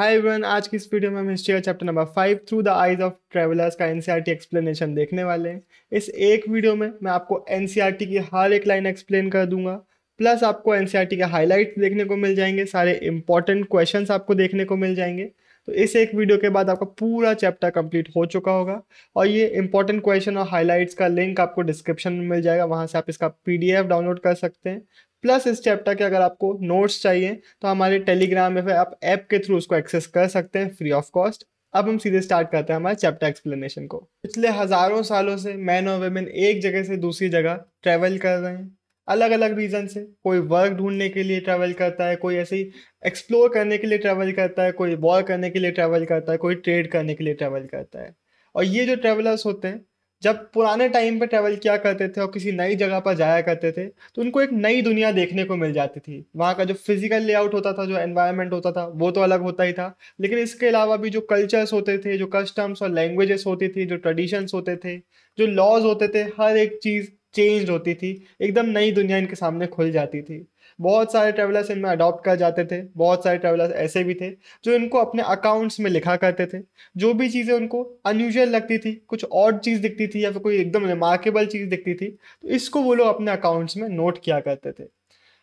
hi everyone आज की इस वीडियो में हम हिस्ट्री का chapter number five through the eyes of travellers का एनसीईआरटी एक्सप्लेनेशन e देखने वाले हैं इस एक वीडियो में मैं आपको एनसीईआरटी e की हर एक लाइन एक्सप्लेन कर दूंगा प्लस आपको एनसीईआरटी e के हाईलाइट देखने को मिल जाएंगे सारे इंपॉर्टेंट क्वेश्चन आपको देखने को मिल जाएंगे तो इस एक वीडियो के बाद आपका पूरा चैप्टर कंप्लीट हो चुका होगा और ये इंपॉर्टेंट क्वेश्चन और हाईलाइट्स का लिंक आपको डिस्क्रिप्शन में मिल जाएगा वहां से आप इसका पीडीएफ डाउनलोड कर सकते हैं प्लस इस चैप्टर के अगर आपको नोट्स चाहिए तो हमारे टेलीग्राम में फिर आप ऐप के थ्रू उसको एक्सेस कर सकते हैं फ्री ऑफ कॉस्ट अब हम सीधे स्टार्ट करते हैं हमारे चैप्टर एक्सप्लेनेशन को पिछले हज़ारों सालों से मैन और वेमेन एक जगह से दूसरी जगह ट्रैवल कर रहे हैं अलग अलग रीज़न से कोई वर्क ढूंढने के लिए ट्रैवल करता है कोई ऐसे ही एक्सप्लोर करने के लिए ट्रैवल करता है कोई वॉर करने के लिए ट्रैवल करता है कोई ट्रेड करने के लिए ट्रैवल करता है और ये जो ट्रैवलर्स होते हैं जब पुराने टाइम पे ट्रैवल किया करते थे और किसी नई जगह पर जाया करते थे तो उनको एक नई दुनिया देखने को मिल जाती थी वहाँ का जो फिजिकल लेआउट होता था जो एनवायरनमेंट होता था वो तो अलग होता ही था लेकिन इसके अलावा भी जो कल्चर्स होते थे जो कस्टम्स और लैंग्वेजेस होती थी जो ट्रेडिशंस होते थे जो लॉज होते थे हर एक चीज़ चेंज होती थी एकदम नई दुनिया इनके सामने खुल जाती थी बहुत सारे ट्रैवलर्स इनमें अडॉप्ट कर जाते थे बहुत सारे ट्रैवलर्स ऐसे भी थे जो इनको अपने अकाउंट्स में लिखा करते थे जो भी चीज़ें उनको अनयूजल लगती थी कुछ और चीज़ दिखती थी या फिर कोई एकदम रिमार्केबल चीज़ दिखती थी तो इसको वो लोग अपने अकाउंट्स में नोट किया करते थे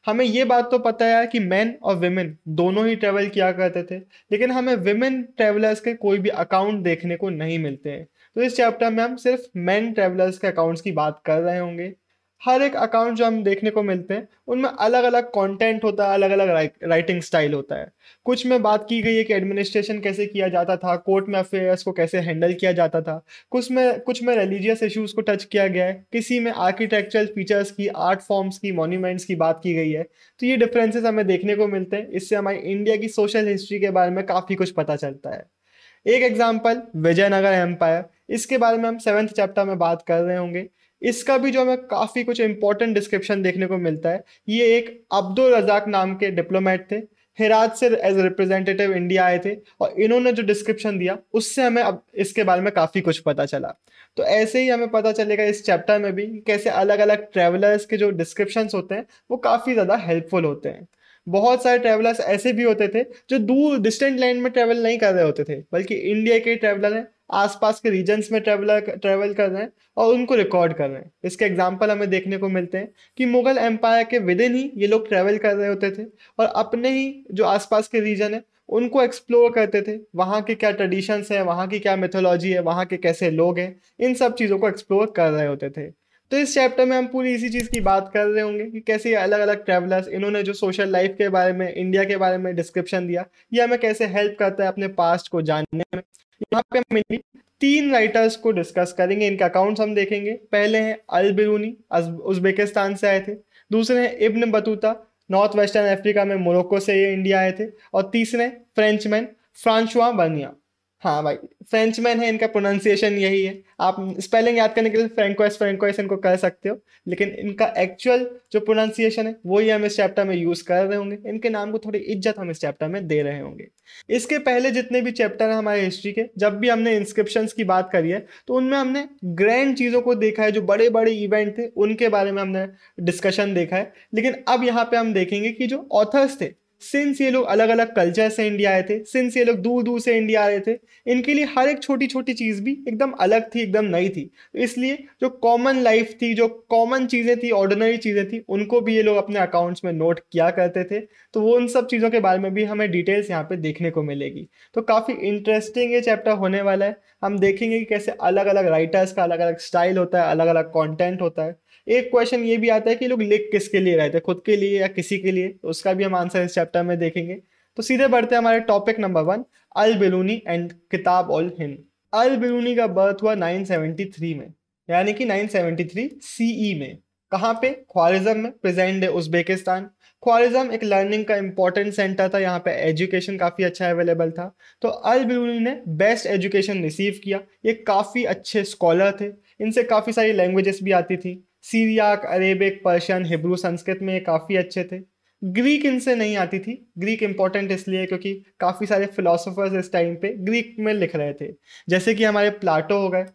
हमें ये बात तो पता है कि मैन और वेमेन दोनों ही ट्रैवल किया करते थे लेकिन हमें वेमेन ट्रेवलर्स के कोई भी अकाउंट देखने को नहीं मिलते हैं तो इस चैप्टर में हम सिर्फ मैन ट्रैवलर्स के अकाउंट्स की बात कर रहे होंगे हर एक अकाउंट जो हम देखने को मिलते हैं उनमें अलग अलग कंटेंट होता है अलग अलग राइटिंग स्टाइल होता है कुछ में बात की गई है कि एडमिनिस्ट्रेशन कैसे किया जाता था कोर्ट में अफेयर्स को कैसे हैंडल किया जाता था कुछ में कुछ में रिलीजियस इश्यूज को टच किया गया है किसी में आर्किटेक्चरल फीचर्स की आर्ट फॉर्म्स की मोन्यूमेंट्स की बात की गई है तो ये डिफरेंसेस हमें देखने को मिलते हैं इससे हमारी इंडिया की सोशल हिस्ट्री के बारे में काफ़ी कुछ पता चलता है एक एग्जाम्पल विजयनगर एम्पायर इसके बारे में हम सेवन्थ चैप्टर में बात कर रहे होंगे इसका भी जो हमें काफ़ी कुछ इंपॉर्टेंट डिस्क्रिप्शन देखने को मिलता है ये एक अब्दुल रजाक नाम के डिप्लोमेट थे हिरात से एज रिप्रेजेंटेटिव इंडिया आए थे और इन्होंने जो डिस्क्रिप्शन दिया उससे हमें अब इसके बारे में काफ़ी कुछ पता चला तो ऐसे ही हमें पता चलेगा इस चैप्टर में भी कैसे अलग अलग ट्रैवलर्स के जो डिस्क्रिप्शंस होते हैं वो काफ़ी ज़्यादा हेल्पफुल होते हैं बहुत सारे ट्रैवलर्स ऐसे भी होते थे जो दूर डिस्टेंट लैंड में ट्रैवल नहीं कर रहे होते थे बल्कि इंडिया के ट्रैवलर हैं आसपास के रीजन्स में ट्रेवलर ट्रेवल कर रहे हैं और उनको रिकॉर्ड कर रहे हैं इसके एग्जाम्पल हमें देखने को मिलते हैं कि मुगल एम्पायर के विदिन ही ये लोग ट्रैवल कर रहे होते थे और अपने ही जो आसपास के रीजन है उनको एक्सप्लोर करते थे वहाँ के क्या ट्रेडिशंस हैं वहाँ की क्या मिथोलॉजी है वहाँ के कैसे लोग हैं इन सब चीज़ों को एक्सप्लोर कर रहे होते थे तो इस चैप्टर में हम पूरी इसी चीज़ की बात कर रहे होंगे कि कैसे अलग अलग ट्रैवलर्स इन्होंने जो सोशल लाइफ के बारे में इंडिया के बारे में डिस्क्रिप्शन दिया ये हमें कैसे हेल्प करता है अपने पास्ट को जानने में यहाँ पे मिली तीन राइटर्स को डिस्कस करेंगे इनके अकाउंट्स हम देखेंगे पहले हैं अल बिरूनी उज्बेकिस्तान से आए थे दूसरे हैं Ibn Battuta north western Africa में मोरक्को से ये इंडिया आए थे और तीसरे फ्रेंचमैन फ्रांसुआ बर्निया हाँ भाई फ्रेंचमैन है इनका प्रोनाउंसिएशन यही है आप स्पेलिंग याद करने के लिए फ्रेंकोस फ्रेंकोस इनको कर सकते हो लेकिन इनका एक्चुअल जो प्रोनाउंसिएशन है वही हम इस चैप्टर में यूज़ कर रहे होंगे इनके नाम को थोड़ी इज्जत हम इस चैप्टर में दे रहे होंगे इसके पहले जितने भी चैप्टर हैं हमारे हिस्ट्री के जब भी हमने इंस्क्रिप्शन की बात करी है तो उनमें हमने ग्रैंड चीज़ों को देखा है जो बड़े बड़े इवेंट थे उनके बारे में हमने डिस्कशन देखा है लेकिन अब यहाँ पर हम देखेंगे कि जो ऑथर्स थे सिंस ये लोग अलग अलग कल्चर से इंडिया आए थे सिंस ये लोग दूर दूर से इंडिया आए थे इनके लिए हर एक छोटी छोटी चीज़ भी एकदम अलग थी एकदम नई थी तो इसलिए जो कॉमन लाइफ थी जो कॉमन चीज़ें थी ऑर्डिनरी चीज़ें थी उनको भी ये लोग अपने अकाउंट्स में नोट किया करते थे तो वो उन सब चीज़ों के बारे में भी हमें डिटेल्स यहाँ पर देखने को मिलेगी तो काफ़ी इंटरेस्टिंग ये चैप्टर होने वाला है हम देखेंगे कि कैसे अलग अलग राइटर्स का अलग अलग स्टाइल होता है अलग अलग कॉन्टेंट होता है एक क्वेश्चन ये भी आता है कि लोग लिख किसके लिए रहते हैं खुद के लिए या किसी के लिए तो उसका भी हम आंसर इस चैप्टर में देखेंगे तो सीधे बढ़ते हैं हमारे topic number one Al Biruni and किताब ऑल हिंद अल बिलूनी का बर्थ हुआ 973 में यानी कि 973 सीई e में कहाँ पे ख्वारिज्म में प्रेजेंट है उज्बेकिस्तान ख्वारिज्म एक लर्निंग का इंपॉर्टेंट सेंटर था यहाँ पे एजुकेशन काफ़ी अच्छा अवेलेबल था तो अल बिरूनी ने बेस्ट एजुकेशन रिसीव किया ये काफ़ी अच्छे स्कॉलर थे इनसे काफ़ी सारी लैंग्वेजेस भी आती थी Syriac Arabic Persian Hebrew Sanskrit में काफ़ी अच्छे थे ग्रीक इनसे नहीं आती थी ग्रीक इंपॉर्टेंट इसलिए क्योंकि काफ़ी सारे फिलोसोफर्स इस टाइम पे ग्रीक में लिख रहे थे जैसे कि हमारे प्लाटो हो गए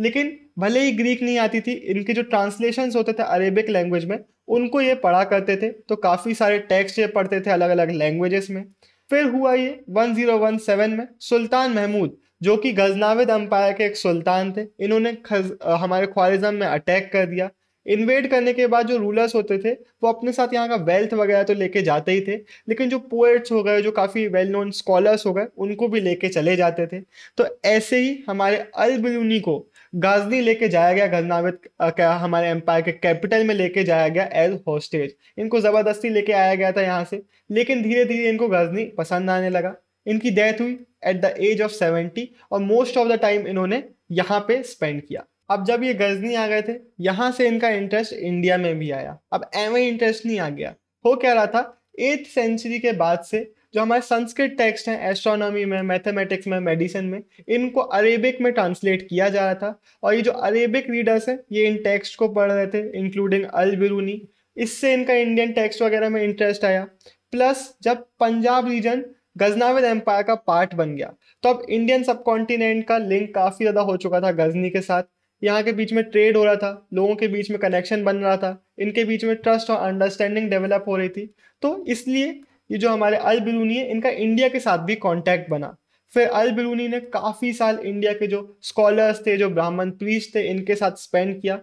लेकिन भले ही ग्रीक नहीं आती थी इनके जो ट्रांसलेशंस होते थे अरेबिक लैंग्वेज में उनको ये पढ़ा करते थे तो काफ़ी सारे टेक्स्ट ये पढ़ते थे अलग अलग लैंग्वेजेस में फिर हुआ ये 1017 में सुल्तान महमूद जो कि गजनाविद अम्पायर के एक सुल्तान थे इन्होंने खज, हमारे ख्वारिजम में अटैक कर दिया इन्वेड करने के बाद जो रूलर्स होते थे वो अपने साथ यहाँ का वेल्थ वगैरह तो लेके जाते ही थे लेकिन जो पोएट्स हो गए जो काफ़ी वेल नोन स्कॉलर्स हो गए उनको भी लेके चले जाते थे तो ऐसे ही हमारे अल को गाजनी लेके जाया गया गजनाविद क्या हमारे एम्पायर के कैपिटल में लेके जाया गया एज होस्टेज इनको ज़बरदस्ती लेके आया गया था यहाँ से लेकिन धीरे धीरे इनको गजनी पसंद आने लगा इनकी डेथ हुई at the age of seventy और मोस्ट ऑफ द टाइम इन्होंने यहाँ पे स्पेंड किया अब जब ये गजनी आ गए थे यहाँ से इनका इंटरेस्ट इंडिया में भी आया अब एवं इंटरेस्ट नहीं आ गया हो क्या रहा था एथ सेंचुरी के बाद से जो हमारे संस्कृत टेक्स्ट हैं एस्ट्रोनॉमी में मैथमेटिक्स में मेडिसिन में इनको अरेबिक में ट्रांसलेट किया जा रहा था और ये जो अरेबिक रीडर्स हैं ये इन टेक्स्ट को पढ़ रहे थे इंक्लूडिंग अल बिरूनी इससे इनका इंडियन टेक्स्ट वगैरह में इंटरेस्ट आया प्लस जब पंजाब रीजन गज़नावेद एम्पायर का पार्ट बन गया तो अब इंडियन सब का लिंक काफ़ी ज़्यादा हो चुका था गजनी के साथ यहाँ के बीच में ट्रेड हो रहा था लोगों के बीच में कनेक्शन बन रहा था इनके बीच में ट्रस्ट और अंडरस्टैंडिंग डेवलप हो रही थी तो इसलिए ये जो हमारे अल बिरूनी है इनका इंडिया के साथ भी कॉन्टैक्ट बना फिर अल बिरूनी ने काफ़ी साल इंडिया के जो स्कॉलर्स थे जो ब्राह्मण प्रीस थे इनके साथ स्पेंड किया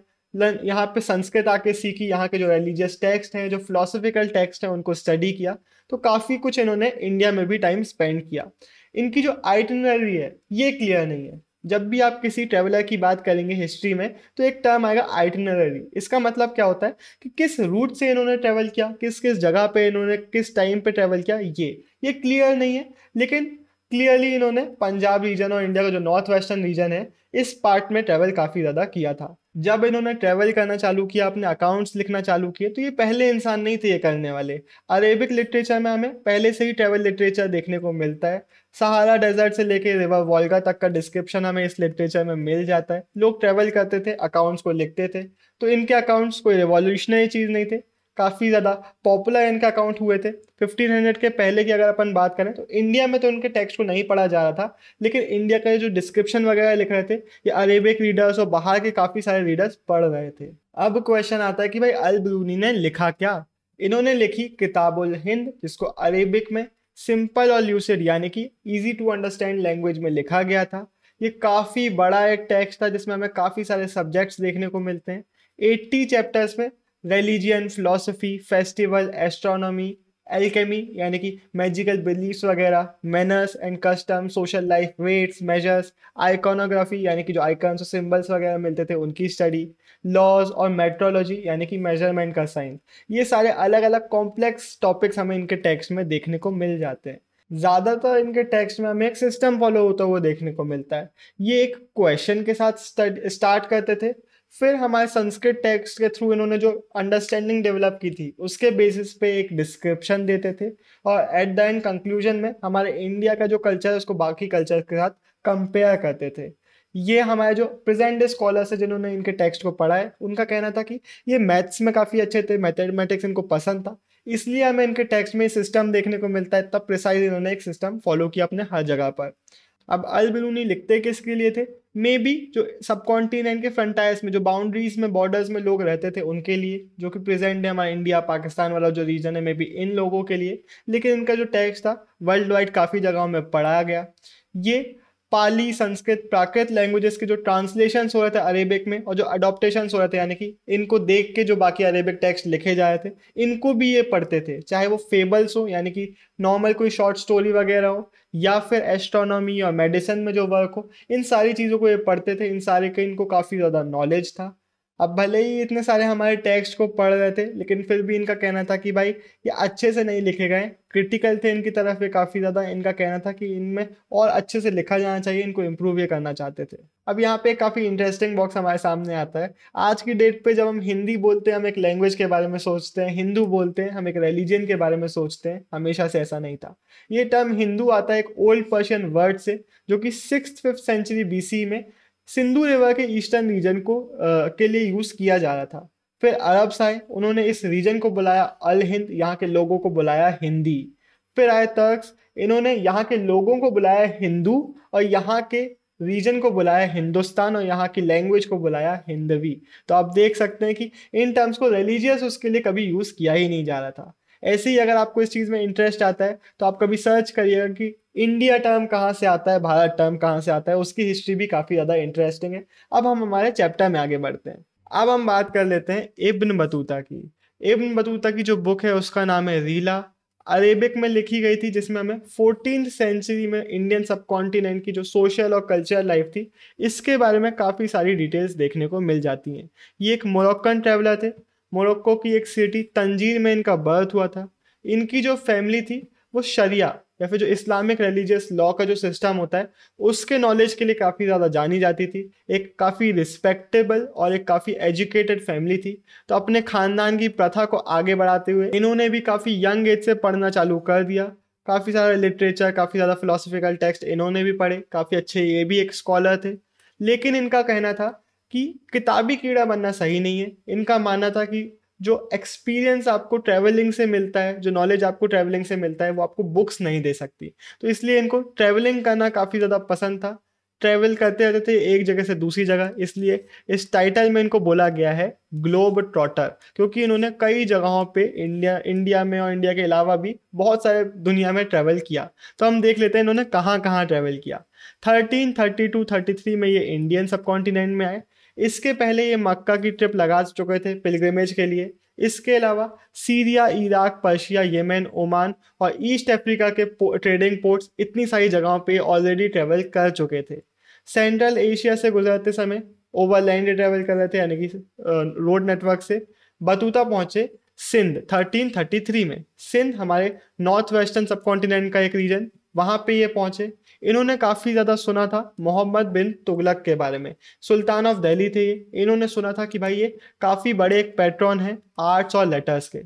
यहाँ पे संस्कृत आके सीखी यहाँ के जो रिलीजियस टेक्स्ट हैं जो फिलोसफिकल टेक्स्ट हैं उनको स्टडी किया तो काफ़ी कुछ इन्होंने इंडिया में भी टाइम स्पेंड किया इनकी जो आइटनरी है ये क्लियर नहीं है जब भी आप किसी ट्रेवलर की बात करेंगे हिस्ट्री में तो एक टर्म आएगा आइटनररी इसका मतलब क्या होता है कि किस रूट से इन्होंने ट्रैवल किया किस किस जगह पे इन्होंने किस टाइम पे ट्रेवल किया ये ये क्लियर नहीं है लेकिन क्लियरली इन्होंने पंजाब रीजन और इंडिया का जो नॉर्थ वेस्टर्न रीजन है इस पार्ट में ट्रैवल काफ़ी ज़्यादा किया था जब इन्होंने ट्रैवल करना चालू किया अपने अकाउंट्स लिखना चालू किए तो ये पहले इंसान नहीं थे ये करने वाले अरेबिक लिटरेचर में हमें पहले से ही ट्रैवल लिटरेचर देखने को मिलता है सहारा डेजर्ट से लेके रिवर वॉल्गा तक का डिस्क्रिप्शन हमें इस लिटरेचर में मिल जाता है लोग ट्रेवल करते थे अकाउंट्स को लिखते थे तो इनके अकाउंट्स कोई रिवॉल्यूशनरी चीज़ नहीं थे काफ़ी ज़्यादा पॉपुलर इनके अकाउंट हुए थे 1500 के पहले की अगर अपन बात करें तो इंडिया में तो इनके टेक्स्ट को नहीं पढ़ा जा रहा था लेकिन इंडिया के जो डिस्क्रिप्शन वगैरह लिख रहे थे ये अरेबिक रीडर्स और बाहर के काफ़ी सारे रीडर्स पढ़ रहे थे अब क्वेश्चन आता है कि भाई अल बरूनी ने लिखा क्या इन्होंने लिखी किताबुल हिंद जिसको अरेबिक में सिंपल और ल्यूसिड यानी कि इजी टू अंडरस्टैंड लैंग्वेज में लिखा गया था ये काफ़ी बड़ा एक टेक्स्ट था जिसमें हमें काफ़ी सारे सब्जेक्ट्स देखने को मिलते हैं एट्टी चैप्टर्स में religion philosophy festival astronomy alchemy यानी कि मैजिकल बिलीफ्स वगैरह manners and custom social life weights measures iconography यानी कि जो आइकन्स और सिम्बल्स वगैरह मिलते थे उनकी स्टडी लॉज और मेट्रोलॉजी यानी कि मेजरमेंट का साइंस ये सारे अलग अलग कॉम्प्लेक्स टॉपिक्स हमें इनके टेक्स्ट में देखने को मिल जाते हैं ज़्यादातर इनके टेक्स्ट में हमें एक सिस्टम फॉलो होता हुआ देखने को मिलता है ये एक क्वेश्चन के साथ स्टार्ट करते थे फिर हमारे संस्कृत टेक्स्ट के थ्रू इन्होंने जो अंडरस्टैंडिंग डेवलप की थी उसके बेसिस पे एक डिस्क्रिप्शन देते थे और एट द एंड कंक्लूजन में हमारे इंडिया का जो कल्चर है उसको बाकी कल्चर के साथ कंपेयर करते थे ये हमारे जो प्रेजेंट डे स्कॉलर्स है जिन्होंने इनके टेक्स्ट को पढ़ा है उनका कहना था कि ये मैथ्स में काफ़ी अच्छे थे मैथमेटिक्स इनको पसंद था इसलिए हमें इनके टेक्स्ट में सिस्टम देखने को मिलता है इतना प्रिसाइज इन्होंने एक सिस्टम फॉलो किया अपने हर जगह पर अब अल बिलूनी लिखते किसके लिए थे मे बी जो सब कॉन्टीनेंट के फ्रंटायर्स में जो बाउंड्रीज में बॉर्डर्स में लोग रहते थे उनके लिए जो कि प्रेजेंट है हमारा इंडिया पाकिस्तान वाला जो रीजन है मे बी इन लोगों के लिए लेकिन इनका जो टैक्स था वर्ल्ड वाइड काफ़ी जगहों में पढ़ाया गया ये पाली संस्कृत प्राकृत लैंग्वेजेस के जो ट्रांसलेशन हो रहे थे अरेबिक में और जो अडोप्टेशन हो रहे थे यानी कि इनको देख के जो बाकी अरेबिक टेक्स्ट लिखे जा रहे थे इनको भी ये पढ़ते थे चाहे वो फेबल्स हो यानी कि नॉर्मल कोई शॉर्ट स्टोरी वगैरह हो या फिर एस्ट्रोनॉमी और मेडिसिन में जो वर्क हो इन सारी चीज़ों को ये पढ़ते थे इन सारे का इनको काफ़ी ज़्यादा नॉलेज था अब भले ही इतने सारे हमारे टेक्स्ट को पढ़ रहे थे लेकिन फिर भी इनका कहना था कि भाई ये अच्छे से नहीं लिखे गए क्रिटिकल थे इनकी तरफ ये काफ़ी ज़्यादा इनका कहना था कि इनमें और अच्छे से लिखा जाना चाहिए इनको इम्प्रूव ये करना चाहते थे अब यहाँ पे काफ़ी इंटरेस्टिंग बॉक्स हमारे सामने आता है आज की डेट पे जब हम हिंदी बोलते हैं हम एक लैंग्वेज के बारे में सोचते हैं हिंदू बोलते हैं हम एक रिलीजन के बारे में सोचते हैं हमेशा से ऐसा नहीं था ये टर्म हिंदू आता है एक ओल्ड पर्शियन वर्ड से जो कि सिक्स फिफ्थ सेंचुरी बी में सिंधु रिवर के ईस्टर्न रीजन को आ, के लिए यूज किया जा रहा था फिर अरब्स आए उन्होंने इस रीजन को बुलाया अल हिंद यहाँ के लोगों को बुलाया हिंदी फिर आए तर्क्स इन्होंने यहाँ के लोगों को बुलाया हिंदू और यहाँ के रीजन को बुलाया हिंदुस्तान और यहाँ की लैंग्वेज को बुलाया हिंदवी तो आप देख सकते हैं कि इन टर्म्स को रिलीजियस उसके लिए कभी यूज़ किया ही नहीं जा रहा था ऐसे ही अगर आपको इस चीज़ में इंटरेस्ट आता है तो आप कभी सर्च करिएगा कि इंडिया टर्म कहाँ से आता है भारत टर्म कहाँ से आता है उसकी हिस्ट्री भी काफ़ी ज़्यादा इंटरेस्टिंग है अब हम हमारे चैप्टर में आगे बढ़ते हैं अब हम बात कर लेते हैं इब्न बतूता की इब्न बतूता की जो बुक है उसका नाम है रीला अरेबिक में लिखी गई थी जिसमें हमें फोर्टीन सेंचुरी में इंडियन सब कॉन्टिनेंट की जो सोशल और कल्चरल लाइफ थी इसके बारे में काफ़ी सारी डिटेल्स देखने को मिल जाती हैं ये एक मोरक्कन ट्रेवलर थे मोरक्को की एक सिटी तंजीर में इनका बर्थ हुआ था इनकी जो फैमिली थी वो शरिया या फिर जो इस्लामिक रिलीजियस लॉ का जो सिस्टम होता है उसके नॉलेज के लिए काफ़ी ज़्यादा जानी जाती थी एक काफ़ी रिस्पेक्टेबल और एक काफ़ी एजुकेटेड फैमिली थी तो अपने ख़ानदान की प्रथा को आगे बढ़ाते हुए इन्होंने भी काफ़ी यंग एज से पढ़ना चालू कर दिया काफ़ी सारा लिटरेचर काफ़ी ज़्यादा फिलोसफिकल टेक्स्ट इन्होंने भी पढ़े काफ़ी अच्छे ये भी एक स्कॉलर थे लेकिन इनका कहना था कि किताबी कीड़ा बनना सही नहीं है इनका मानना था कि जो एक्सपीरियंस आपको ट्रैवलिंग से मिलता है जो नॉलेज आपको ट्रैवलिंग से मिलता है वो आपको बुक्स नहीं दे सकती तो इसलिए इनको ट्रैवलिंग करना काफ़ी ज़्यादा पसंद था ट्रैवल करते रहते थे एक जगह से दूसरी जगह इसलिए इस टाइटल में इनको बोला गया है ग्लोब ट्रॉटर क्योंकि इन्होंने कई जगहों पे इंडिया इंडिया में और इंडिया के अलावा भी बहुत सारे दुनिया में ट्रैवल किया तो हम देख लेते हैं इन्होंने कहाँ कहाँ ट्रैवल किया thirteen thirty two thirty three में ये इंडियन सब कॉन्टिनेंट में आए इसके पहले ये मक्का की ट्रिप लगा चुके थे पिलग्रमेज के लिए इसके अलावा Syria Iraq Persia Yemen Oman और ईस्ट अफ्रीका के पो, ट्रेडिंग पोर्ट्स इतनी सारी जगहों पे ऑलरेडी ट्रेवल कर चुके थे सेंट्रल एशिया से गुजरते समय ओवरलैंड ट्रेवल कर रहे थे यानी कि रोड नेटवर्क से बतूता पहुंचे सिंध थर्टीन थर्टी थ्री में सिंध हमारे नॉर्थ वेस्टर्न सब कॉन्टिनेंट का एक रीजन वहाँ पे ये पहुँचे इन्होंने काफ़ी ज़्यादा सुना था मोहम्मद बिन तुगलक के बारे में सुल्तान ऑफ दिल्ली थे इन्होंने सुना था कि भाई ये काफ़ी बड़े एक पैट्रॉन हैं आर्ट्स और लेटर्स के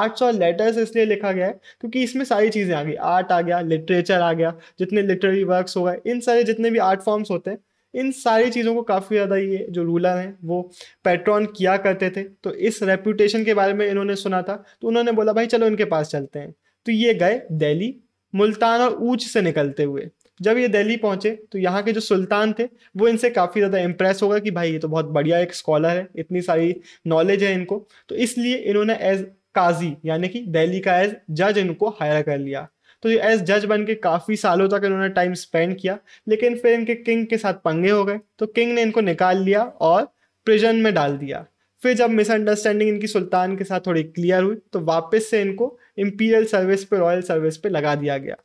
आर्ट्स और लेटर्स इसलिए लिखा गया है क्योंकि इसमें सारी चीज़ें आ गई आर्ट आ गया लिटरेचर आ गया जितने लिटरेरी वर्क्स हो गए इन सारे जितने भी आर्ट फॉर्म्स होते हैं इन सारी चीज़ों को काफ़ी ज़्यादा ये जो रूलर हैं वो पैट्रॉन किया करते थे तो इस रेपूटेशन के बारे में इन्होंने सुना था तो उन्होंने बोला भाई चलो इनके पास चलते हैं तो ये गए दिल्ली मुल्तान और ऊंच से निकलते हुए जब ये दिल्ली पहुंचे तो यहाँ के जो सुल्तान थे वो इनसे काफ़ी ज़्यादा इम्प्रेस होगा कि भाई ये तो बहुत बढ़िया एक स्कॉलर है इतनी सारी नॉलेज है इनको तो इसलिए इन्होंने एज काजी यानी कि दिल्ली का एज जज इनको हायर कर लिया तो ये एज जज बन के काफ़ी सालों तक इन्होंने टाइम स्पेंड किया लेकिन फिर इनके किंग के साथ पंगे हो गए तो किंग ने इनको निकाल लिया और प्रिजन में डाल दिया फिर जब मिसअंडरस्टैंडिंग इनकी सुल्तान के साथ थोड़ी क्लियर हुई तो वापस से इनको इम्पीरियल सर्विस पे रॉयल सर्विस पे लगा दिया गया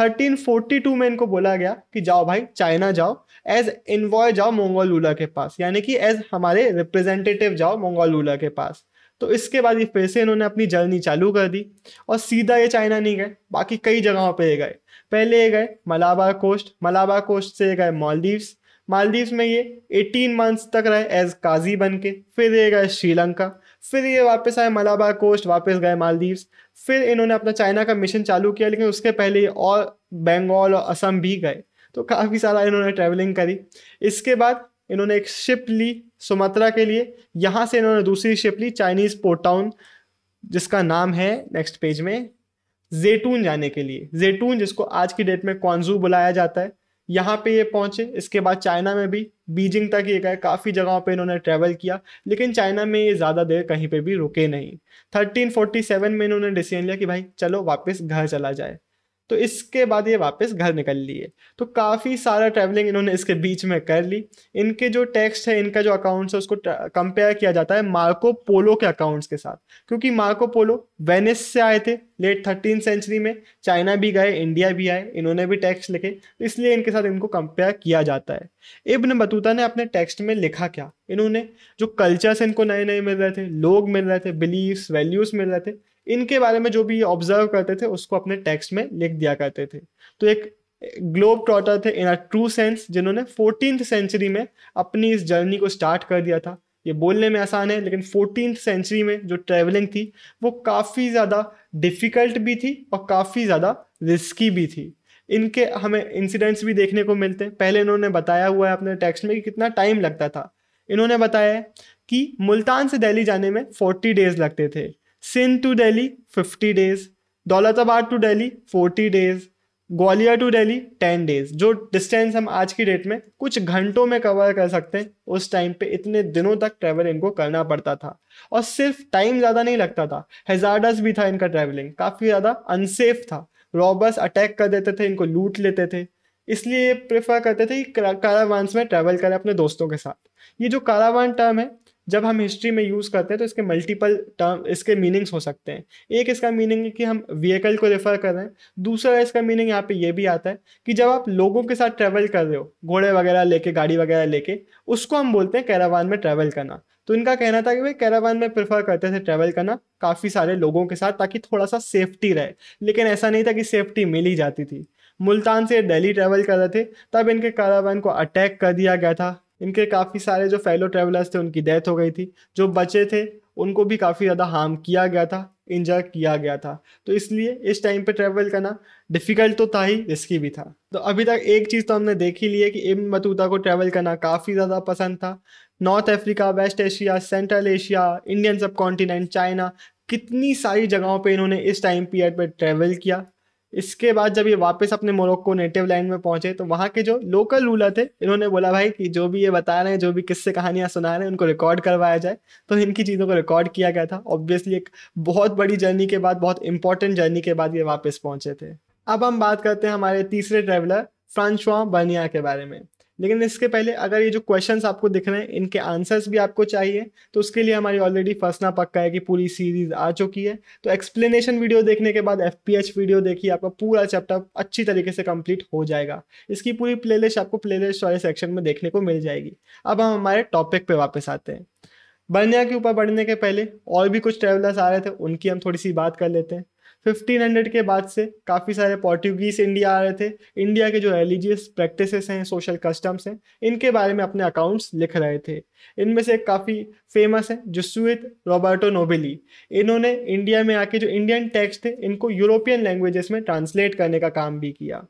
1342 में इनको बोला गया कि जाओ भाई चाइना जाओ एज इन्वॉय जाओ मंगोल लूला के पास यानी कि एज हमारे रिप्रेजेंटेटिव जाओ मंगोल लूला के पास तो इसके बाद ये फिर से इन्होंने अपनी जर्नी चालू कर दी और सीधा ये चाइना नहीं गए बाकी कई जगहों पे ये गए पहले ये गए मलाबार कोस्ट मलाबार कोस्ट से गए मालदीव्स मालदीव्स में ये 18 मंथ्स तक रहे एज काजी बन के फिर ये गए श्रीलंका फिर ये वापस आए मलाबार कोस्ट वापस गए मालदीव्स फिर इन्होंने अपना चाइना का मिशन चालू किया लेकिन उसके पहले ये और बंगाल और असम भी गए तो काफ़ी सारा इन्होंने ट्रैवलिंग करी इसके बाद इन्होंने एक शिप ली सुमात्रा के लिए यहाँ से इन्होंने दूसरी शिप ली चाइनीज़ पोर्ट टाउन जिसका नाम है नेक्स्ट पेज में जेटून जाने के लिए जेटून जिसको आज की डेट में क्वांजू बुलाया जाता है यहाँ पे ये पहुँचे इसके बाद चाइना में भी बीजिंग तक ये गए काफ़ी जगहों पे इन्होंने ट्रैवल किया लेकिन चाइना में ये ज़्यादा देर कहीं पे भी रुके नहीं 1347 में इन्होंने डिसीजन लिया कि भाई चलो वापस घर चला जाए तो इसके बाद ये वापस घर निकल लिए तो काफ़ी सारा ट्रैवलिंग इन्होंने इसके बीच में कर ली इनके जो टेक्स्ट है इनका जो अकाउंट्स है उसको कंपेयर किया जाता है मार्को पोलो के अकाउंट्स के साथ क्योंकि मार्को पोलो वेनिस से आए थे लेट थर्टीन सेंचुरी में चाइना भी गए इंडिया भी आए इन्होंने भी टैक्स लिखे इसलिए इनके साथ इनको कंपेयर किया जाता है इब्न बतूता ने अपने टेक्स्ट में लिखा क्या इन्होंने जो कल्चर्स इनको नए नए मिल रहे थे लोग मिल रहे थे बिलीव्स वैल्यूज़ मिल रहे थे इनके बारे में जो भी ये ऑब्जर्व करते थे उसको अपने टेक्स्ट में लिख दिया करते थे तो एक ग्लोब ट्रॉटर थे इन अ ट्रू सेंस जिन्होंने फोर्टीन सेंचुरी में अपनी इस जर्नी को स्टार्ट कर दिया था ये बोलने में आसान है लेकिन फोर्टीन सेंचुरी में जो ट्रेवलिंग थी वो काफ़ी ज़्यादा डिफ़िकल्ट भी थी और काफ़ी ज़्यादा रिस्की भी थी इनके हमें इंसिडेंट्स भी देखने को मिलते हैं पहले इन्होंने बताया हुआ है अपने टेक्स्ट में कि कितना टाइम लगता था इन्होंने बताया कि मुल्तान से दिल्ली जाने में फोर्टी डेज लगते थे Sindh to Delhi fifty days Daulatabad to Delhi forty days Gwalior to Delhi ten days जो डिस्टेंस हम आज की डेट में कुछ घंटों में कवर कर सकते हैं उस टाइम पे इतने दिनों तक ट्रैवल इनको करना पड़ता था और सिर्फ टाइम ज़्यादा नहीं लगता था हेजार्डस भी था इनका ट्रैवलिंग काफ़ी ज़्यादा अनसेफ था रॉबर्स अटैक कर देते थे इनको लूट लेते थे इसलिए प्रेफर करते थे कि कारावान्स में ट्रैवल करें अपने दोस्तों के साथ ये जो कारावान टर्म है जब हम हिस्ट्री में यूज़ करते हैं तो इसके मल्टीपल टर्म इसके मीनिंग्स हो सकते हैं एक इसका मीनिंग है कि हम व्हीकल को रेफर कर रहे हैं दूसरा इसका मीनिंग यहाँ पे ये भी आता है कि जब आप लोगों के साथ ट्रैवल कर रहे हो घोड़े वगैरह लेके गाड़ी वगैरह लेके उसको हम बोलते हैं कैरावान में ट्रैवल करना तो इनका कहना था कि भाई कैरावान में प्रेफर करते थे ट्रैवल करना काफ़ी सारे लोगों के साथ ताकि थोड़ा सा सेफ्टी रहे लेकिन ऐसा नहीं था कि सेफ्टी मिल ही जाती थी मुल्तान से दिल्ली ट्रैवल कर रहे थे तब इनके कारावान को अटैक कर दिया गया था इनके काफ़ी सारे जो फेलो ट्रैवलर्स थे उनकी डेथ हो गई थी जो बचे थे उनको भी काफ़ी ज़्यादा हार्म किया गया था इंजर किया गया था तो इसलिए इस टाइम पे ट्रैवल करना डिफ़िकल्ट तो था ही रिस्की भी था तो अभी तक एक चीज़ तो हमने देख ही ली है कि इब्न बतूता को ट्रैवल करना काफ़ी ज़्यादा पसंद था north Africa west Asia central Asia Indian subcontinent China कितनी सारी जगहों पे इन्होंने इस टाइम पीरियड पर ट्रैवल किया इसके बाद जब ये वापस अपने मोरक्को नेटिव लैंड में पहुंचे तो वहाँ के जो लोकल रूलर थे इन्होंने बोला भाई कि जो भी ये बता रहे हैं जो भी किससे कहानियाँ सुना रहे हैं उनको रिकॉर्ड करवाया जाए तो इनकी चीज़ों को रिकॉर्ड किया गया था ऑब्वियसली एक बहुत बड़ी जर्नी के बाद बहुत इंपॉर्टेंट जर्नी के बाद ये वापस पहुंचे थे अब हम बात करते हैं हमारे तीसरे ट्रेवलर फ्रांसवा बर्निया के बारे में लेकिन इसके पहले अगर ये जो क्वेश्चन आपको दिख रहे हैं इनके आंसर्स भी आपको चाहिए तो उसके लिए हमारी ऑलरेडी फंसना पक्का है कि पूरी सीरीज आ चुकी है तो एक्सप्लेनेशन वीडियो देखने के बाद एफ वीडियो देखिए आपका पूरा चैप्टर अच्छी तरीके से कंप्लीट हो जाएगा इसकी पूरी प्लेलिस्ट आपको प्लेलिस्ट वाले सेक्शन में देखने को मिल जाएगी अब हम हमारे टॉपिक पे वापस आते हैं बर्निया के ऊपर बढ़ने के पहले और भी कुछ ट्रेवलर्स आ रहे थे उनकी हम थोड़ी सी बात कर लेते हैं 1500 के बाद से काफ़ी सारे पोर्टुगीज इंडिया आ रहे थे इंडिया के जो रिलीजियस प्रैक्टिसेस हैं सोशल कस्टम्स हैं इनके बारे में अपने अकाउंट्स लिख रहे थे इनमें से काफ़ी फेमस है जुसुइत रॉबर्टो नोबेली इन्होंने इंडिया में आके जो इंडियन टेक्स्ट थे इनको यूरोपियन लैंग्वेजेस में ट्रांसलेट करने का काम भी किया